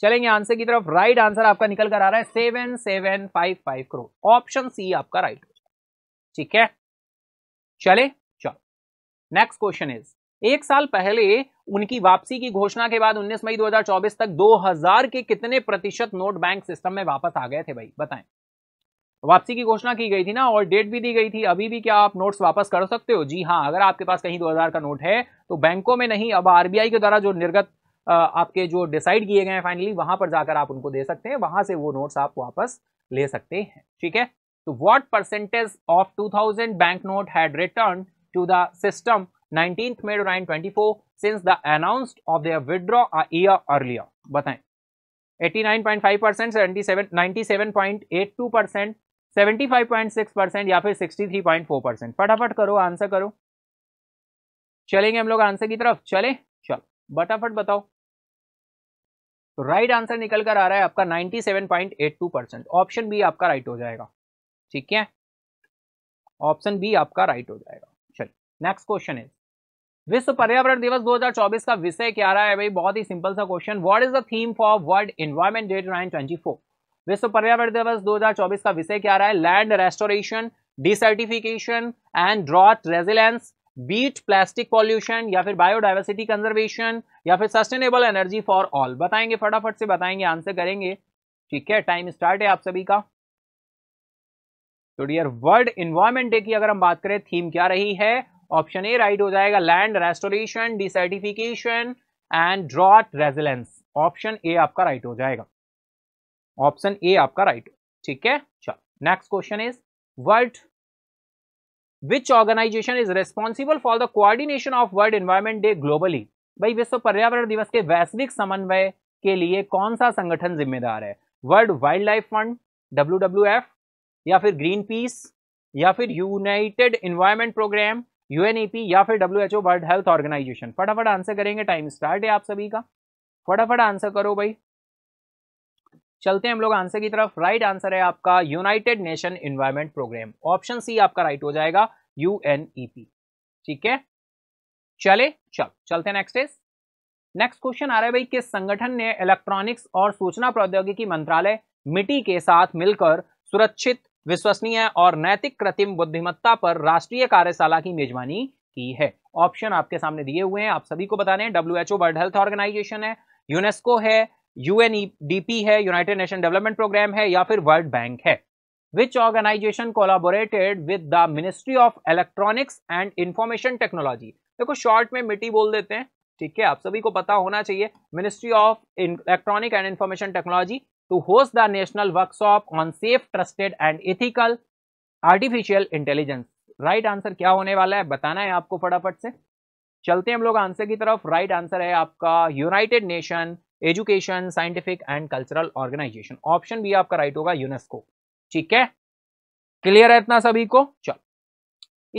चलेंगे आंसर की तरफ राइट आंसर आपका निकल कर आ रहा है seven seven five five crore option C आपका राइट ठीक है चले चलो नेक्स्ट क्वेश्चन इज एक साल पहले उनकी वापसी की घोषणा के बाद 19 मई 2024 तक 2000 के कितने प्रतिशत नोट बैंक सिस्टम में वापस आ गए थे भाई बताएं वापसी की घोषणा की गई थी ना और डेट भी दी गई थी अभी भी क्या आप नोट्स वापस कर सकते हो जी हाँ अगर आपके पास कहीं 2000 का नोट है तो बैंकों में नहीं अब आरबीआई के द्वारा जो निर्गत आपके जो डिसाइड किए गए हैं फाइनली वहां पर जाकर आप उनको दे सकते हैं वहां से वो नोट्स आप वापस ले सकते हैं ठीक है तो what percentage of 2000 bank note had return to the system 19th May 1924 since the announced of their withdraw a year earlier बताएं 89.5 परसेंट 97.82 परसेंट 75.6 या फिर सिक्सटी फटाफट करो आंसर करो चलेंगे हम लोग आंसर की तरफ चले चलो बटाफट बताओ तो राइट आंसर निकल कर आ रहा है आपका 97.82 परसेंट ऑप्शन बी आपका राइट हो जाएगा ठीक है ऑप्शन बी आपका राइट हो जाएगा चलिए नेक्स्ट क्वेश्चन इज विश्व पर्यावरण दिवस 2024 का विषय क्या रहा है भाई बहुत ही सिंपल सा question what is the theme for world environment day 2024 विश्व पर्यावरण दिवस 2024 का विषय क्या रहा है land restoration desertification and drought resilience beat plastic pollution या फिर बायोडाइवर्सिटी कंजर्वेशन या फिर सस्टेनेबल एनर्जी फॉर ऑल बताएंगे फटाफट से बताएंगे आंसर करेंगे ठीक है टाइम स्टार्ट है आप सभी का तो डियर वर्ल्ड इन्वायरमेंट डे की अगर हम बात करें थीम क्या रही है ऑप्शन ए राइट हो जाएगा land restoration desertification and drought resilience option A आपका राइट हो जाएगा ऑप्शन ए आपका राइट ठीक है चलो next question is world which organization is responsible for the coordination of world environment day globally भाई विश्व पर्यावरण दिवस के वैश्विक समन्वय के लिए कौन सा संगठन जिम्मेदार है World wild life Fund W या फिर ग्रीन पीस या फिर यूनाइटेड इन्वायरमेंट प्रोग्राम यूएनईपी या फिर डब्ल्यू वर्ल्ड हेल्थ ऑर्गेनाइजेशन फटाफट आंसर करेंगे टाइम स्टार्ट है आप सभी का फटाफट आंसर करो भाई चलते हैं हम लोग आंसर की तरफ राइट right आंसर है आपका United Nation Environment Programme option C आपका राइट हो जाएगा यू e ठीक है चले चल चलते नेक्स्ट इज नेक्स्ट क्वेश्चन आ रहा है भाई किस संगठन ने इलेक्ट्रॉनिक्स और सूचना प्रौद्योगिकी मंत्रालय मिट्टी के साथ मिलकर सुरक्षित विश्वसनीय और नैतिक कृत्रिम बुद्धिमत्ता पर राष्ट्रीय कार्यशाला की मेजबानी की है ऑप्शन आपके सामने दिए हुए हैं आप सभी को बताने W H O world health organisation है यूनेस्को है यूएनडीपी e है यूनाइटेड नेशन डेवलपमेंट प्रोग्राम है या फिर वर्ल्ड बैंक है which organisation collaborated with the ministry of electronics and information technology देखो शॉर्ट में मिट्टी बोल देते हैं ठीक है आप सभी को पता होना चाहिए ministry of electronic and information technology to host the national workshop on safe trusted and ethical artificial intelligence right answer क्या होने वाला है बताना है आपको फटाफट से चलते हैं हम लोग आंसर की तरफ राइट right आंसर है आपका United nation education scientific and cultural organisation option भी आपका राइट होगा यूनेस्को ठीक है क्लियर है इतना सभी को चलो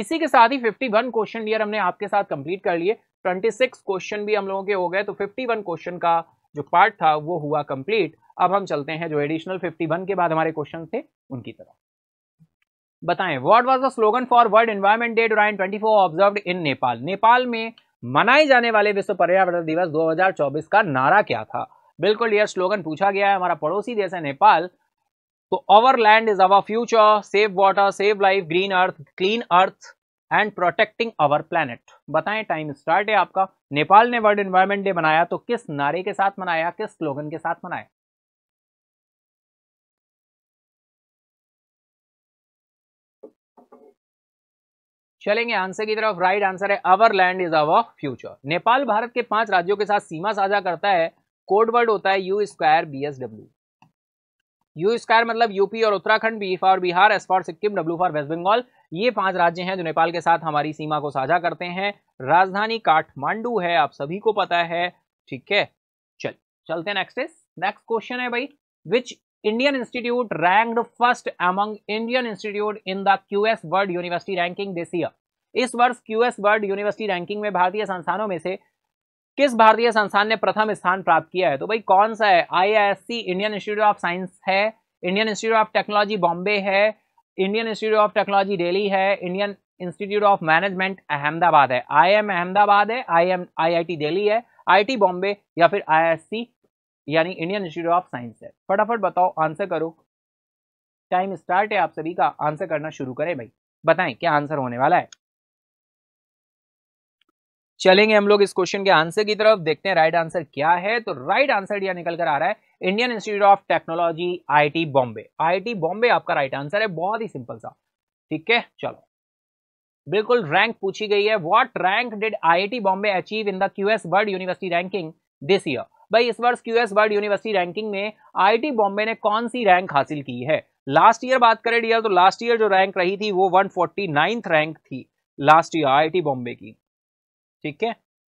इसी के साथ ही 51 क्वेश्चन ईयर हमने आपके साथ कंप्लीट कर लिए 26 क्वेश्चन भी हम लोगों के हो गए तो 51 क्वेश्चन का जो पार्ट था वो हुआ कंप्लीट अब हम चलते हैं जो एडिशनल 51 के बाद हमारे क्वेश्चन थे उनकी तरफ बताएं what was the slogan for world environment day during 24 observed in Nepal Nepal में मनाए जाने वाले विश्व पर्यावरण दिवस 2024 का नारा क्या था बिल्कुल यह स्लोगन पूछा गया है हमारा पड़ोसी देश है नेपाल तो our land is our future save water save life green earth clean earth and protecting our planet बताएं टाइम स्टार्ट है आपका नेपाल ने वर्ल्ड एनवायरमेंट डे मनाया तो किस नारे के साथ मनाया किस स्लोगन के साथ मनाया चलेंगे आंसर की तरफ राइट आंसर है our land is our future Nepal Bharat के पांच राज्यों के साथ सीमा साझा करता है कोडवर्ड होता है U square B S W U square मतलब यूपी और Uttarakhand B for Bihar S for Sikkim W for waste Bengal ये पांच राज्य हैं जो नेपाल के साथ हमारी सीमा को साझा करते हैं राजधानी काठमांडू है आप सभी को पता है ठीक है चल चलते नेक्स्ट इज नेक्स्ट क्वेश्चन है भाई which Indian Institute ranked first among Indian Institute in the QS world university ranking this year इस वर्ष QS वर्ल्ड यूनिवर्सिटी रैंकिंग में भारतीय संस्थानों में से किस भारतीय संस्थान ने प्रथम स्थान प्राप्त किया है तो भाई कौन सा है IISc Indian institute of science है Indian institute of technology Bombay है Indian institute of technology Delhi है Indian institute of management Ahmedabad है आई एम अहमदाबाद है I M I I T Delhi है आई टी बॉम्बे या फिर आई एस सी यानी इंडियन इंस्टीट्यूट ऑफ साइंस है फटाफट बताओ आंसर करो टाइम स्टार्ट है आप सभी का आंसर करना शुरू करें भाई बताएं क्या आंसर होने वाला है चलेंगे हम लोग इस क्वेश्चन के आंसर की तरफ देखते हैं राइट आंसर क्या है तो राइट आंसर यह निकल कर आ रहा है Indian institute of technology I Bombay I Bombay आपका राइट आंसर है बहुत ही सिंपल सा ठीक है चलो बिल्कुल रैंक पूछी गई है what rank did IIT Bombay achieve in the QS world university ranking this year भाई इस वर्ष क्यूएस वर्ल्ड यूनिवर्सिटी रैंकिंग में आई बॉम्बे ने कौन सी रैंक हासिल की है लास्ट ईयर बात करें डियर तो लास्ट ईयर जो रैंक रही थी वो वन फोर्टी रैंक थी लास्ट ईयर आई बॉम्बे की ठीक है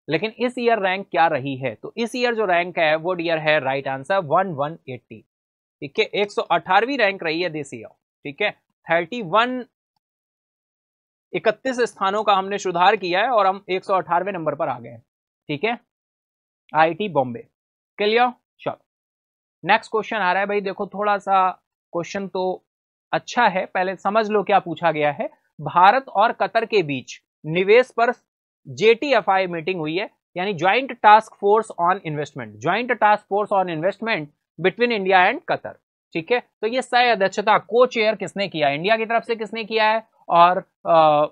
लेकिन इस ईयर रैंक क्या रही है तो इस ईयर जो रैंक है वो डियर है right answer one one eighty ठीक है एक सौ अठारवी रैंक रही है दिस ईयर ठीक है थर्टी वन इकतीस स्थानों का हमने सुधार किया है और हम एक सौ अठारवे नंबर पर आ गए हैं ठीक है आईटी बॉम्बे क्लियर चलो नेक्स्ट क्वेश्चन आ रहा है भाई देखो थोड़ा सा क्वेश्चन तो अच्छा है पहले समझ लो क्या पूछा गया है भारत और कतर के बीच निवेश पर जेटीएफआई मीटिंग हुई है यानी joint task force on investment joint task force on investment between India and Qatar ठीक है तो ये सह अध्यक्षता को चेयर किसने किया इंडिया की तरफ से किसने किया है और आ,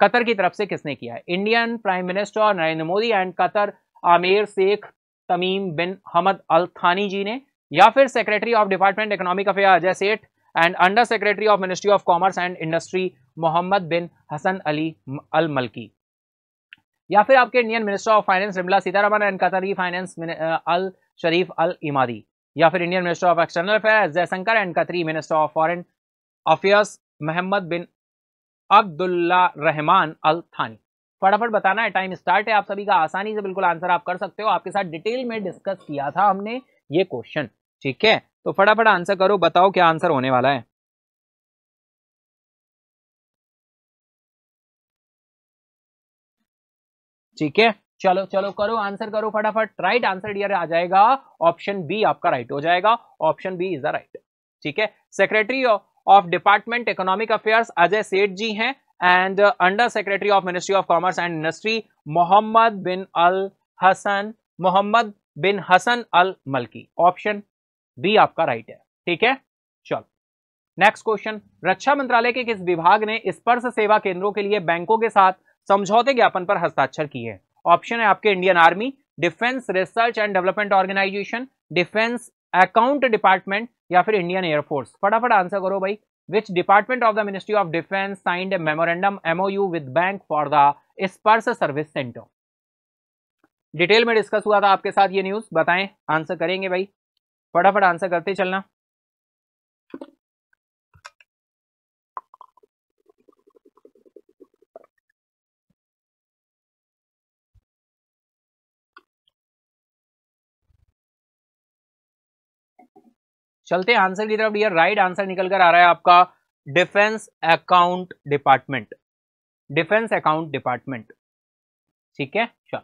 कतर की तरफ से किसने किया है Indian prime minister Narendra Modi and Qatar Amir Sheikh Tamim bin Hamad Al Thani ji ने या फिर secretary of department economic affair Ajay Seth and under secretary of ministry of commerce and industry Mohammed bin Hasan Ali Al Malki या फिर आपके Indian minister of finance Nirmala Sitharaman and Qatari finance Al Sharif Al Imadi या फिर Indian minister of external affair Jaishankar and कतरी minister of foreign affairs Mohammed bin Abdullah Rahman Al Thani फटाफट बताना है टाइम स्टार्ट है आप सभी का आसानी से बिल्कुल आंसर आप कर सकते हो आपके साथ डिटेल में डिस्कस किया था हमने ये क्वेश्चन ठीक है तो फटाफट आंसर करो बताओ क्या आंसर होने वाला है ठीक है चलो चलो करो आंसर करो फटाफट राइट आंसर डियर आ जाएगा ऑप्शन बी आपका राइट हो जाएगा option B is the right ठीक है secretary of department economic affairs Ajay Seth ji हैं and under secretary of ministry of commerce and industry Mohammed bin Al Hasan Mohammed bin Hasan Al Malki option B आपका राइट है ठीक है चलो नेक्स्ट क्वेश्चन रक्षा मंत्रालय के किस विभाग ने स्पर्श सेवा केंद्रों के लिए बैंकों के साथ समझौते ज्ञापन पर हस्ताक्षर किए हैं ऑप्शन है आपके Indian army defence research and development organisation defence account department या फिर इंडियन एयरफोर्स फटाफट आंसर करो भाई which department of the ministry of defense signed a memorandum mou with bank for the Sparsh service centre detail में डिस्कस हुआ था आपके साथ ये न्यूज बताएं आंसर करेंगे भाई फटाफट आंसर करते चलना चलते हैं आंसर की तरफ डियर राइट आंसर निकल कर आ रहा है आपका defence account department defence account department ठीक है चलो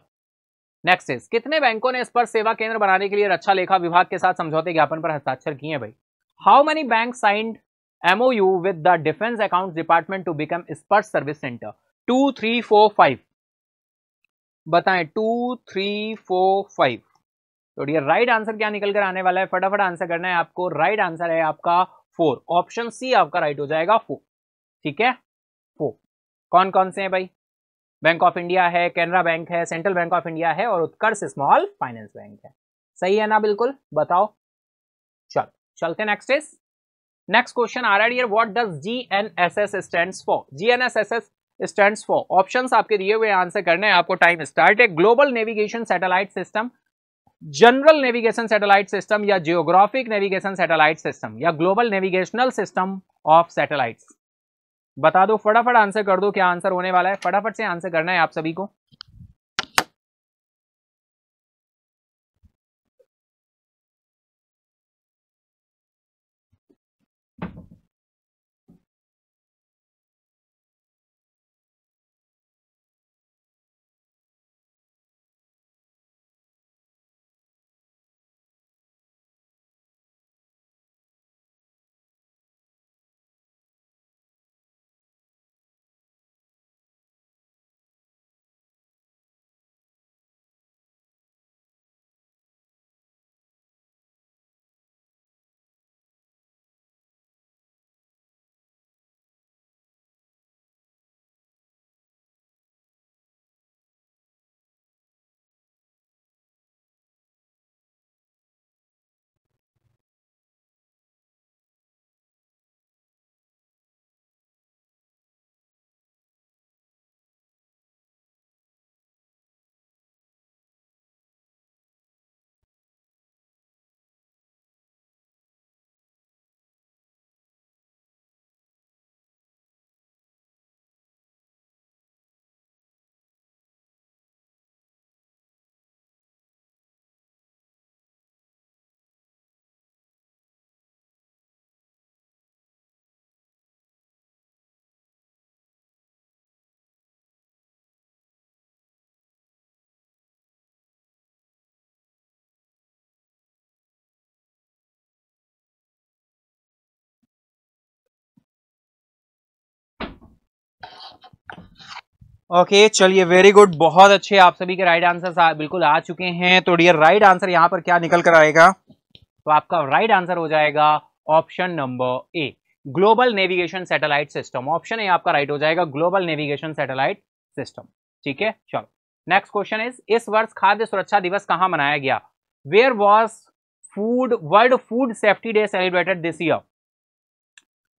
नेक्स्ट इज कितने बैंकों ने इस पर सेवा केंद्र बनाने के लिए रक्षा अच्छा लेखा विभाग के साथ समझौते ज्ञापन पर हस्ताक्षर किए भाई how many bank signed MOU with the defence account department to become Sparsh service centre two three four five बताएं टू थ्री फोर फाइव तो ये राइट आंसर क्या निकल कर आने वाला है फटाफट आंसर करना है आपको राइट आंसर है आपका फोर ऑप्शन सी आपका राइट हो जाएगा फोर ठीक है फोर कौन कौन से हैं भाई बैंक ऑफ इंडिया है कैनरा बैंक है सेंट्रल बैंक ऑफ इंडिया है और उत्कर्ष स्मॉल फाइनेंस बैंक है सही है ना बिल्कुल बताओ चल चलते नेक्स्ट इज नेक्स्ट क्वेश्चन आ रहा है what does G N S S stand for G N S S S stand for option आपके दिए हुए आंसर करने हैं आपको टाइम स्टार्ट है global navigation satellite system general navigation satellite system या जियोग्राफिक नेविगेशन सैटेलाइट सिस्टम या global navigational system of satellites बता दो फटाफट आंसर कर दो क्या आंसर होने वाला है फटाफट से आंसर करना है आप सभी को ओके चलिए वेरी गुड बहुत अच्छे आप सभी के राइट आंसर बिल्कुल आ चुके हैं तो डियर राइट आंसर यहां पर क्या निकल कर आएगा तो आपका राइट आंसर हो जाएगा option number A global navigation satellite system option A आपका राइट हो जाएगा ग्लोबल नेविगेशन सैटेलाइट सिस्टम ठीक है चलो नेक्स्ट क्वेश्चन इज इस वर्ष खाद्य सुरक्षा दिवस कहां मनाया गया where was food world food safety day celebrated this year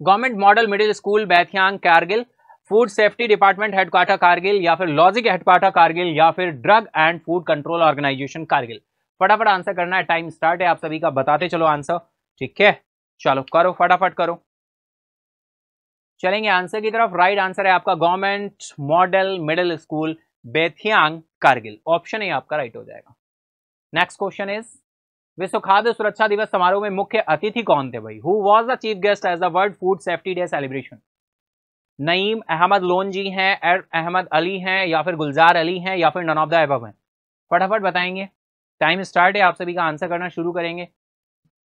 government model middle school Baithiyang Kargil food safety department headquarter Kargil या फिर लॉजिक हेडक्वार्टर कारगिल या फिर drug and food control organisation Kargil फटाफट आंसर करना है टाइम स्टार्ट है आप सभी का बताते चलो आंसर ठीक है चलो करो फटाफट करो चलेंगे आंसर की तरफ राइट आंसर है आपका government model middle school Bethiyang Kargil option है आपका राइट हो जाएगा नेक्स्ट क्वेश्चन इज विश्व खाद्य सुरक्षा दिवस समारोह में मुख्य अतिथि कौन थे भाई who was the chief guest as the world food safety day celebration Naeem Ahmed Lone ji हैं अहमद अली हैं या फिर गुलजार अली हैं या फिर नन ऑफ द एब हैं फटाफट बताएंगे टाइम स्टार्ट है आप सभी का आंसर करना शुरू करेंगे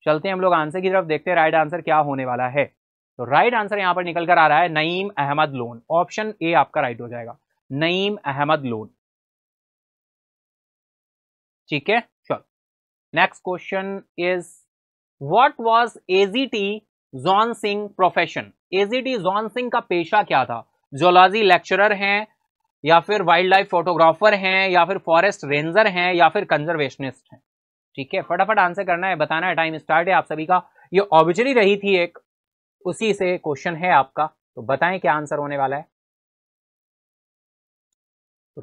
चलते हैं हम लोग आंसर की तरफ देखते हैं राइट आंसर क्या होने वाला है तो राइट आंसर यहाँ पर निकल कर आ रहा है नईम अहमद लोन ऑप्शन ए आपका राइट हो जाएगा नईम अहमद लोन ठीक है चलो next question is what was A J T John Singh profession A J D John Singh का पेशा क्या था जोलॉजी लेक्चरर हैं या फिर वाइल्ड लाइफ फोटोग्राफर हैं या फिर फॉरेस्ट रेंजर हैं या फिर कंजर्वेशनिस्ट हैं ठीक है फटाफट आंसर करना है बताना है टाइम स्टार्ट है आप सभी का ये ऑब्जरी रही थी एक उसी से क्वेश्चन है आपका तो बताएं क्या आंसर होने वाला है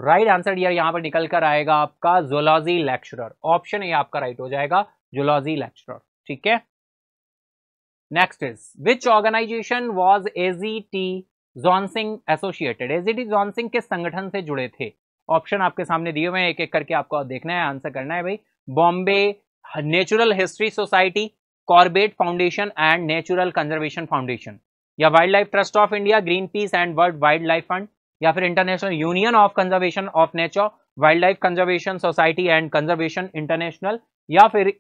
राइट आंसर डियर यहां पर निकल कर आएगा आपका जोलॉजी लेक्चरर ऑप्शन ये आपका राइट हो जाएगा जोलॉजी लेक्चरर ठीक है Next is which organization was AZT Johnsingh associated A J D Johnsingh किस संगठन से जुड़े थे ऑप्शन आपके सामने दिए हुए हैं एक एक करके आपको देखना है आंसर करना है भाई Bombay natural history society Corbett foundation and natural conservation foundation या wildlife trust of India greenpeace and world wild life fund या फिर international union of conservation of nature wildlife conservation society and conservation international या फिर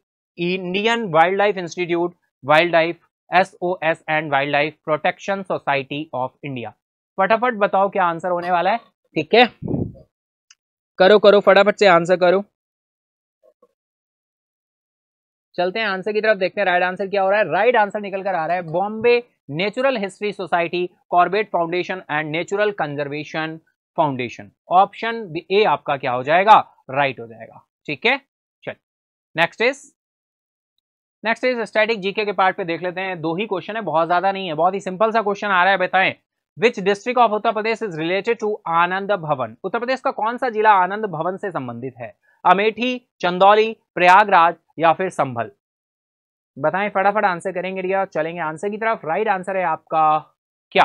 Indian wildlife institute wildlife S and wildlife protection society of India फटाफट बताओ क्या आंसर होने वाला है ठीक है करो करो फटाफट से आंसर करो चलते हैं आंसर की तरफ देखते हैं राइट आंसर क्या हो रहा है राइट आंसर निकल कर आ रहा है Bombay natural history society Corbett foundation and natural conservation foundation option A आपका क्या हो जाएगा राइट right हो जाएगा ठीक है चल next is next is static GK के पार्ट पे देख लेते हैं दो ही क्वेश्चन है बहुत ज्यादा नहीं है बहुत ही सिंपल सा क्वेश्चन आ रहा है बताएं which district of Uttar Pradesh is related to Anand Bhavan Uttar प्रदेश का कौन सा जिला आनंद भवन से संबंधित है अमेठी चंदौली प्रयागराज या फिर संभल बताएं फटाफट आंसर करेंगे रिया चलेंगे आंसर की तरफ राइट आंसर है आपका क्या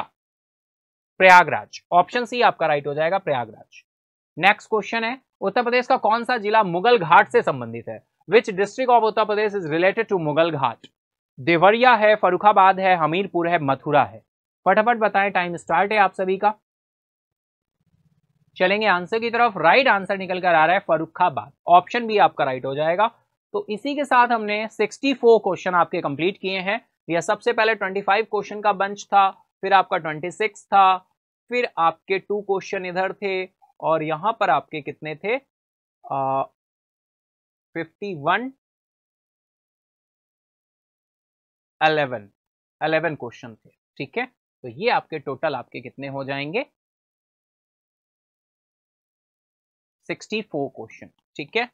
प्रयागराज ऑप्शन सी आपका राइट हो जाएगा प्रयागराज नेक्स्ट क्वेश्चन है उत्तर प्रदेश का कौन सा जिला मुगल घाट से संबंधित है which district of Uttar Pradesh is related to Mughal Ghat Deoria है फरुखाबाद है हमीरपुर है मथुरा है फटाफट बताएं टाइम स्टार्ट है आप सभी का चलेंगे आंसर की तरफ राइट आंसर निकल कर आ रहा है फरुखाबाद ऑप्शन भी आपका राइट हो जाएगा तो इसी के साथ हमने 64 क्वेश्चन आपके कंप्लीट किए हैं यह सबसे पहले 25 क्वेश्चन का बंच था फिर आपका 26 था फिर आपके टू क्वेश्चन इधर थे और यहां पर आपके कितने थे fifty one eleven eleven question थे ठीक है तो ये आपके टोटल आपके कितने हो जाएंगे सिक्सटी फोर क्वेश्चन ठीक है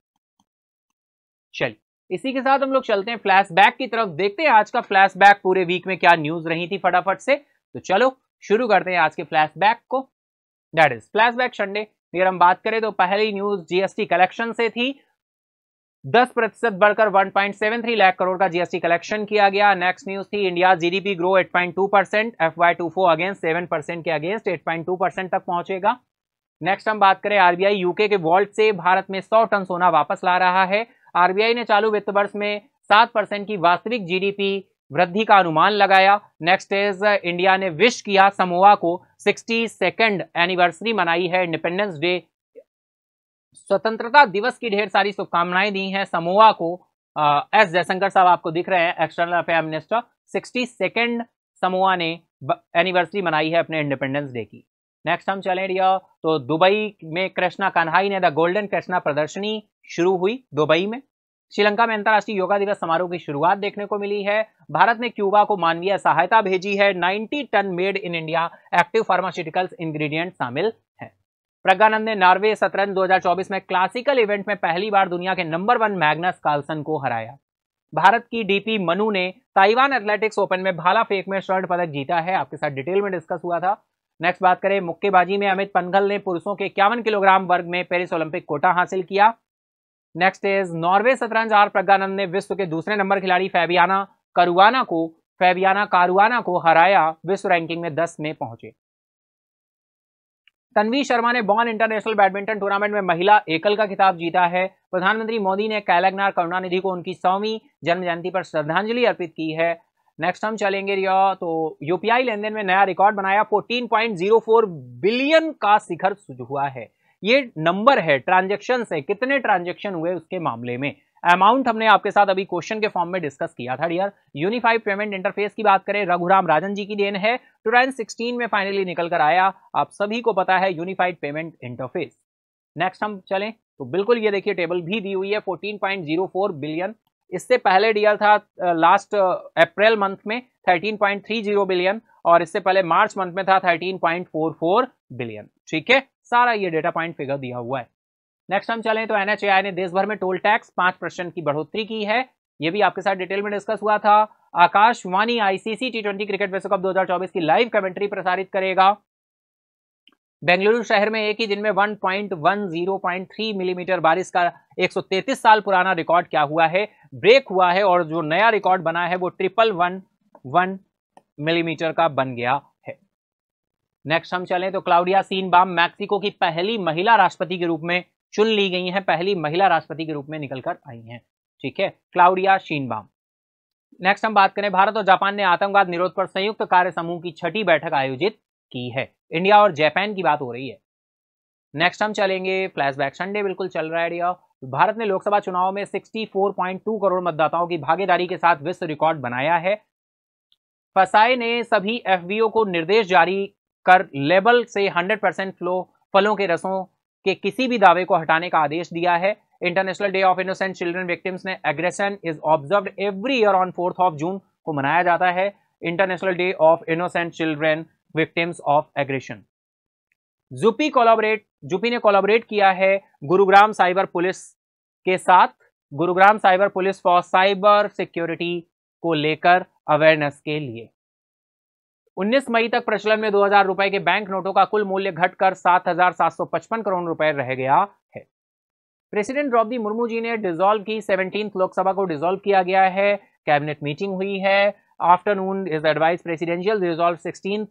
चलिए इसी के साथ हम लोग चलते हैं फ्लैशबैक की तरफ देखते हैं आज का फ्लैशबैक पूरे वीक में क्या न्यूज रही थी फटाफट से तो चलो शुरू करते हैं आज के फ्लैशबैक को दैट इज फ्लैशबैक संडे अगर हम बात करें तो पहली न्यूज जीएसटी कलेक्शन से थी दस प्रतिशत बढ़कर 1.73 लाख करोड़ का जीएसटी कलेक्शन किया गया नेक्स्ट न्यूज थी India GDP grow 8.2 percent F Y two four against seven percent के अगेंस्ट 8.2 परसेंट तक पहुंचेगा नेक्स्ट हम बात करें आरबीआई यूके के वॉल्ट से भारत में 100 टन सोना वापस ला रहा है आरबीआई ने चालू वित्त वर्ष में सात परसेंट की वास्तविक जीडीपी वृद्धि का अनुमान लगाया नेक्स्ट इज इंडिया ने विश किया समोआ को सिक्सटी सेकेंड एनिवर्सरी मनाई है इंडिपेंडेंस डे स्वतंत्रता दिवस की ढेर सारी शुभकामनाएं दी हैं समोवा को एस जयशंकर साहब आपको दिख रहे हैं external affair minister sixty second Samoa ने एनिवर्सरी मनाई है अपने इंडिपेंडेंस डे की नेक्स्ट हम चले रिया तो दुबई में कृष्णा कान्हाई ने द गोल्डन कृष्णा प्रदर्शनी शुरू हुई दुबई में श्रीलंका में अंतर्राष्ट्रीय योगा दिवस समारोह की शुरुआत देखने को मिली है भारत ने क्यूबा को मानवीय सहायता भेजी है 90 ton made in India active pharmaceuticals ingredient शामिल हैं प्रज्ञानंद ने नॉर्वे शतरंज 2024 में क्लासिकल इवेंट में पहली बार दुनिया के नंबर वन मैग्नस कार्लसन को हराया भारत की डीपी मनु ने ताइवान एथलेटिक्स ओपन में भाला फेंक में स्वर्ण पदक जीता है आपके साथ डिटेल में डिस्कस हुआ था नेक्स्ट बात करें मुक्केबाजी में अमित पनघल ने पुरुषों के इक्यावन किलोग्राम वर्ग में पेरिस ओलंपिक कोटा हासिल किया नेक्स्ट इज नॉर्वे शतरंज आर प्रज्ञानंद ने विश्व के दूसरे नंबर खिलाड़ी फैबियाना करुआना को फैबियाना कारुआना को हराया विश्व रैंकिंग में दस में पहुंचे तन्वी शर्मा ने बॉन इंटरनेशनल बैडमिंटन टूर्नामेंट में महिला एकल का खिताब जीता है प्रधानमंत्री मोदी ने कैलगनार करुणानिधि को उनकी सौवीं जन्म जयंती पर श्रद्धांजलि अर्पित की है नेक्स्ट हम चलेंगे रिया तो यूपीआई लेन देन में नया रिकॉर्ड बनाया 14.04 बिलियन का शिखर हुआ है ये नंबर है ट्रांजेक्शन है कितने ट्रांजेक्शन हुए उसके मामले में अमाउंट हमने आपके साथ अभी क्वेश्चन के फॉर्म में डिस्कस किया था डियर यूनिफाइड पेमेंट इंटरफेस की बात करें रघुराम राजन जी की देन है तो टू थाउजेंड में फाइनली निकल कर आया आप सभी को पता है यूनिफाइड पेमेंट इंटरफेस नेक्स्ट हम चलें तो बिल्कुल ये देखिए टेबल भी दी हुई है 14.04 बिलियन इससे पहले डीएल था लास्ट अप्रैल मंथ में 13.30 बिलियन और इससे पहले मार्च मंथ में था 13.44 बिलियन ठीक है सारा ये डेटा पॉइंट फिगर दिया हुआ है नेक्स्ट हम चलें तो एनएचएआई ने देश भर में टोल टैक्स पांच परसेंट की बढ़ोतरी की है ये भी आपके साथ डिटेल में डिस्कस हुआ था Akashvani ICC T twenty cricket विश्व कप 2024 की लाइव कमेंट्री प्रसारित करेगा बेंगलुरु शहर में एक ही दिन में 1.103 मिलीमीटर बारिश का 133 साल पुराना रिकॉर्ड क्या हुआ है ब्रेक हुआ है और जो नया रिकॉर्ड बना है वो ट्रिपल वन वन मिलीमीटर का बन गया है नेक्स्ट हम चलें तो क्लाउडिया सीन बाम मैक्सिको की पहली महिला राष्ट्रपति के रूप में चुन ली गई हैं पहली महिला राष्ट्रपति के रूप में निकलकर आई हैं ठीक है क्लाउडिया शीनबाम नेक्स्ट हम बात करें भारत और जापान ने आतंकवाद निरोध पर संयुक्त कार्य समूह की छठी बैठक आयोजित की है इंडिया और जापान की बात हो रही है नेक्स्ट हम चलेंगे फ्लैशबैक संडे बिल्कुल चल रहा है भारत ने लोकसभा चुनाव में 64.2 करोड़ मतदाताओं की भागीदारी के साथ विश्व रिकॉर्ड बनाया है फसाए ने सभी एफबीओ को निर्देश जारी कर लेबल से 100 परसेंट फ्लो फलों के रसों के किसी भी दावे को हटाने का आदेश दिया है international day of innocent children victims ने aggression is observe every year on fourth of June को मनाया जाता है international day of innocent children victims of aggression Zupee collaborate Zupee ने कोलाबरेट किया है गुरुग्राम साइबर पुलिस के साथ Gurugram cyber police for cyber security को लेकर अवेयरनेस के लिए 19 मई तक प्रचलन में दो हजार रुपए के बैंक नोटों का कुल मूल्य घटकर 7,755 करोड़ रुपए रह गया है प्रेसिडेंट द्रौपदी मुर्मू जी ने डिजोल्व की सेवनटीन लोकसभा को डिजोल्व किया गया है कैबिनेट मीटिंग हुई है afternoon is advice presidential resolve sixteen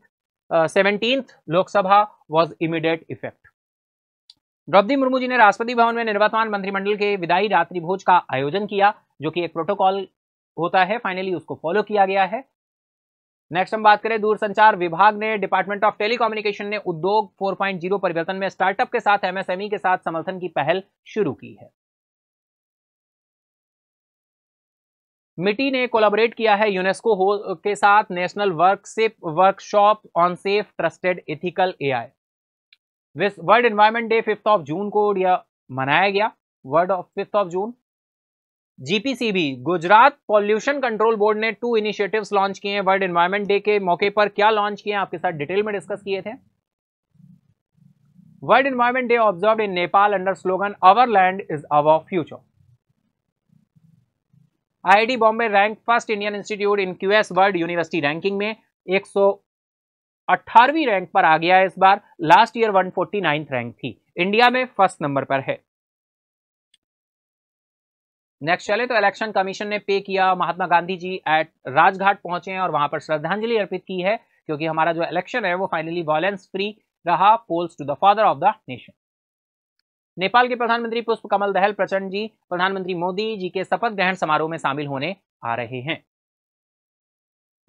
seventeen Lok Sabha was immediate effect Droupadi Murmu ji ने राष्ट्रपति भवन में निर्वर्तमान मंत्रिमंडल के विदाई रात्रि भोज का आयोजन किया जो कि एक प्रोटोकॉल होता है फाइनली उसको फॉलो किया गया है नेक्स्ट हम बात करें दूरसंचार विभाग ने डिपार्टमेंट ऑफ टेलीकम्युनिकेशन ने उद्योग 4.0 परिवर्तन में स्टार्टअप के साथ एमएसएमई e के साथ समर्थन की पहल शुरू की है मिट्टी ने कोलाबोरेट किया है यूनेस्को के साथ national workship workshop on safe trusted ethical A I world environment day fifth of June को यह मनाया गया world of fifth of June GPCB Gujarat pollution control board ने टू इनिशिएटिव्स लॉन्च किए हैं वर्ल्ड एनवायरमेंट डे के मौके पर क्या लॉन्च किए आपके साथ डिटेल में डिस्कस किए थे world environment day observe in Nepal under slogan our land is our future IIT Bombay rank first Indian institute in QS world university ranking में एक अट्ठारहवीं रैंक पर आ गया है इस बार लास्ट ईयर वन रैंक थी इंडिया में फर्स्ट नंबर पर है नेक्स्ट चले तो इलेक्शन कमीशन ने पे किया महात्मा गांधी जी एट राजघाट पहुंचे हैं और वहां पर श्रद्धांजलि अर्पित की है क्योंकि हमारा जो इलेक्शन है वो फाइनली वायलेंस फ्री रहा polls to the father of the nation Nepal के प्रधानमंत्री पुष्प कमल दहल प्रचंड जी प्रधानमंत्री मोदी जी के शपथ ग्रहण समारोह में शामिल होने आ रहे हैं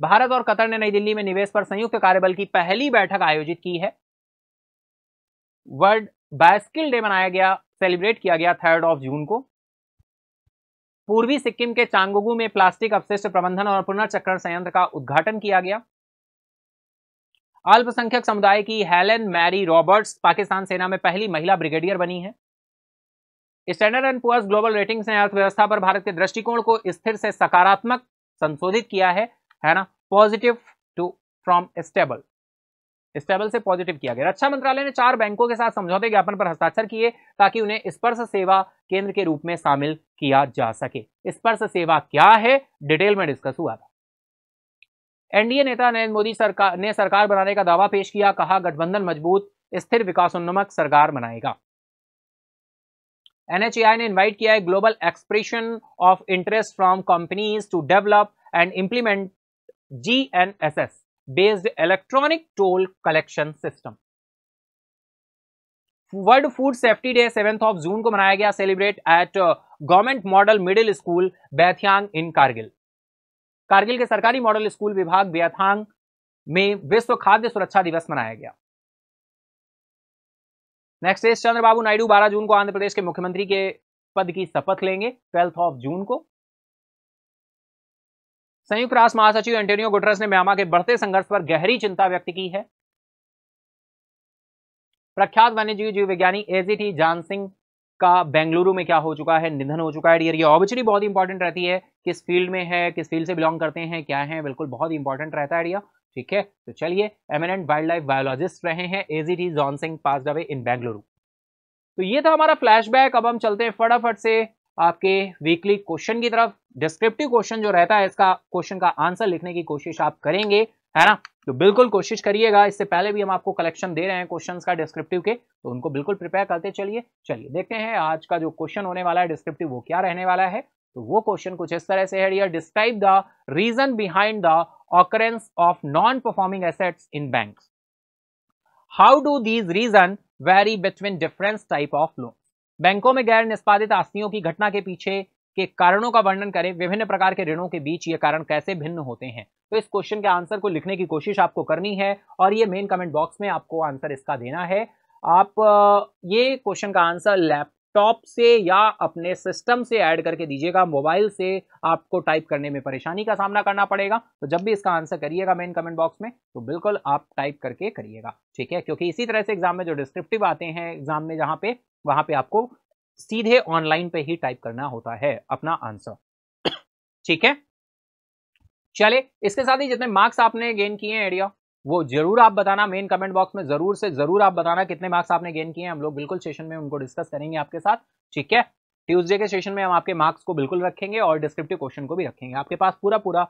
भारत और कतर ने नई दिल्ली में निवेश पर संयुक्त कार्यबल की पहली बैठक आयोजित की है वर्ल्ड बायस्किल डे मनाया गया सेलिब्रेट किया गया थर्ड ऑफ जून को पूर्वी सिक्किम के चांगोगु में प्लास्टिक अपशिष्ट प्रबंधन और पुनर्चक्रण संयंत्र का उद्घाटन किया गया अल्पसंख्यक समुदाय की हेलेन मैरी रॉबर्ट्स पाकिस्तान सेना में पहली महिला ब्रिगेडियर बनी है Standard and Poor's global ratings ने अर्थव्यवस्था पर भारत के दृष्टिकोण को स्थिर से सकारात्मक संशोधित किया है है ना positive to from stable stable से पॉजिटिव किया गया रक्षा अच्छा मंत्रालय ने चार बैंकों के साथ समझौते ज्ञापन पर हस्ताक्षर किए ताकि उन्हें स्पर्श सेवा केंद्र के रूप में शामिल किया जा सके स्पर्श सेवा क्या है डिटेल में डिस्कस हुआ था एनडीए नेता नरेंद्र मोदी सरकार ने सरकार बनाने का दावा पेश किया कहा गठबंधन मजबूत स्थिर विकासोन्मक सरकार बनाएगा एनएचएआई ने इनवाइट किया है global expression of interest from companies to develop and implement GNSS based electronic toll collection system world food safety day seventh of June को मनाया गया celebrate at government model middle school Baithiang in Kargil Kargil के सरकारी मॉडल स्कूल विभाग बैथांग में विश्व खाद्य सुरक्षा दिवस मनाया गया नेक्स्ट डे चंद्रबाबू नायडू 12 जून को आंध्र प्रदेश के मुख्यमंत्री के पद की शपथ लेंगे ट्वेल्थ ऑफ जून को संयुक्त राष्ट्र महासचिव एंटोनियो गुटरस ने म्यांमा के बढ़ते संघर्ष पर गहरी चिंता व्यक्त की है प्रख्यात वन्यजीव जीव विज्ञानी एजीटी जान सिंह का बेंगलुरु में क्या हो चुका है निधन हो चुका है डियर ये ऑब्चुअली बहुत इंपॉर्टेंट रहती है किस फील्ड में है किस फील्ड से बिलोंग करते हैं क्या है बिल्कुल बहुत इंपॉर्टेंट रहता है डियर ठीक है तो चलिए एमिनेंट वाइल्ड लाइफ बायोलॉजिस्ट रहे हैं AGT John Singh pass away in Bengaluru तो ये था हमारा फ्लैशबैक अब हम चलते हैं फटाफट से आपके वीकली क्वेश्चन की तरफ डिस्क्रिप्टिव क्वेश्चन जो रहता है इसका क्वेश्चन का आंसर लिखने की कोशिश आप करेंगे है ना तो बिल्कुल कोशिश करिएगा इससे पहले भी हम आपको कलेक्शन दे रहे हैं क्वेश्चंस का डिस्क्रिप्टिव के तो उनको बिल्कुल प्रिपेयर करते चलिए चलिए देखते हैं आज का जो क्वेश्चन होने वाला है डिस्क्रिप्टिव वो क्या रहने वाला है तो वो क्वेश्चन कुछ इस तरह से है describe the reason behind the occurrence of non performing assets in bank how do these reason vary between difference type of loan बैंकों में गैर निष्पादित आस्तियों की घटना के पीछे के कारणों का वर्णन करें विभिन्न प्रकार के ऋणों के बीच ये कारण कैसे भिन्न होते हैं तो इस क्वेश्चन के आंसर को लिखने की कोशिश आपको करनी है और ये मेन कमेंट बॉक्स में आपको आंसर इसका देना है आप ये क्वेश्चन का आंसर लैप लैपटॉप से या अपने सिस्टम से ऐड करके दीजिएगा मोबाइल से आपको टाइप करने में परेशानी का सामना करना पड़ेगा तो जब भी इसका आंसर करिएगा मेन कमेंट बॉक्स में तो बिल्कुल आप टाइप करके करिएगा ठीक है क्योंकि इसी तरह से एग्जाम में जो डिस्क्रिप्टिव आते हैं एग्जाम में जहाँ पे वहाँ पे आपको सीधे ऑनलाइन पे ही टाइप करना होता है अपना आंसर ठीक है चले इसके साथ ही जितने मार्क्स आपने गेन किए हैं एरिया वो जरूर आप बताना मेन कमेंट बॉक्स में जरूर से जरूर आप बताना कितने मार्क्स आपने गेन किए हैं हम लोग बिल्कुल सेशन में उनको डिस्कस करेंगे आपके साथ ठीक है ट्यूसडे के सेशन में हम आपके मार्क्स को बिल्कुल रखेंगे और डिस्क्रिप्टिव क्वेश्चन को भी रखेंगे आपके पास पूरा पूरा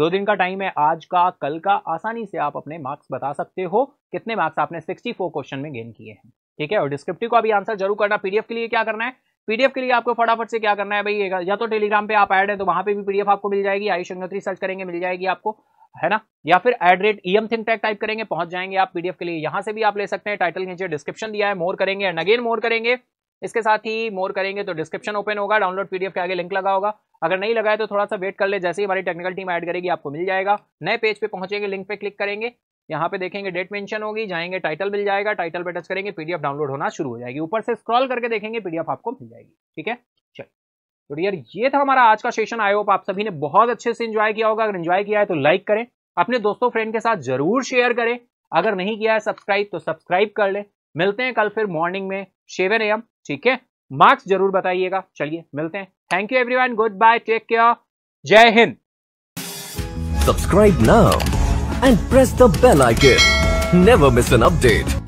दो दिन का टाइम है आज का कल का आसानी से आप अपने मार्क्स बता सकते हो कितने मार्क्स आपने 64 क्वेश्चन में गेन किए हैं ठीक है और डिस्क्रिप्टिव का भी आंसर जरूर करना पीडीएफ के लिए क्या करना है पीडीएफ के लिए आपको फटाफट से क्या करना है भाई या तो टेलीग्राम पे आप ऐड है तो वहां पे भी पीडीएफ आपको मिल जाएगी आयुष गंगोत्री सर्च करेंगे मिल जाएगी आपको है ना या फिर at rate E M think type करेंगे पहुंच जाएंगे आप पीडीएफ के लिए यहां से भी आप ले सकते हैं टाइटल नीचे डिस्क्रिप्शन दिया है मोर करेंगे एंड अगेन मोर करेंगे इसके साथ ही मोर करेंगे तो डिस्क्रिप्शन ओपन होगा डाउनलोड पीडीएफ के आगे लिंक लगा होगा अगर नहीं लगाए तो थोड़ा सा वेट कर ले जैसे ही हमारी टेक्निकल टीम ऐड करेगी आपको मिल जाएगा नए पेज पे पहुंचेंगे लिंक पे क्लिक करेंगे यहाँ पे देखेंगे डेट मेंशन होगी जाएंगे टाइटल मिल जाएगा टाइटल पे टच करेंगे पीडीएफ डाउनलोड होना शुरू हो जाएगी ऊपर से स्क्रॉल करके देखेंगे पीडीएफ आपको मिल जाएगी ठीक है चलिए तो डियर ये था हमारा आज का सेशन आई होप आप सभी ने बहुत अच्छे से इंजॉय किया होगा अगर इंजॉय किया है तो लाइक करें अपने दोस्तों फ्रेंड के साथ जरूर शेयर करें अगर नहीं किया है सब्सक्राइब तो सब्सक्राइब कर ले मिलते हैं कल फिर मॉर्निंग में शेवन एम ठीक है मार्क्स जरूर बताइएगा चलिए मिलते हैं thank you one goodbye take care जय हिंद subscribe now and press the bell icon never miss an update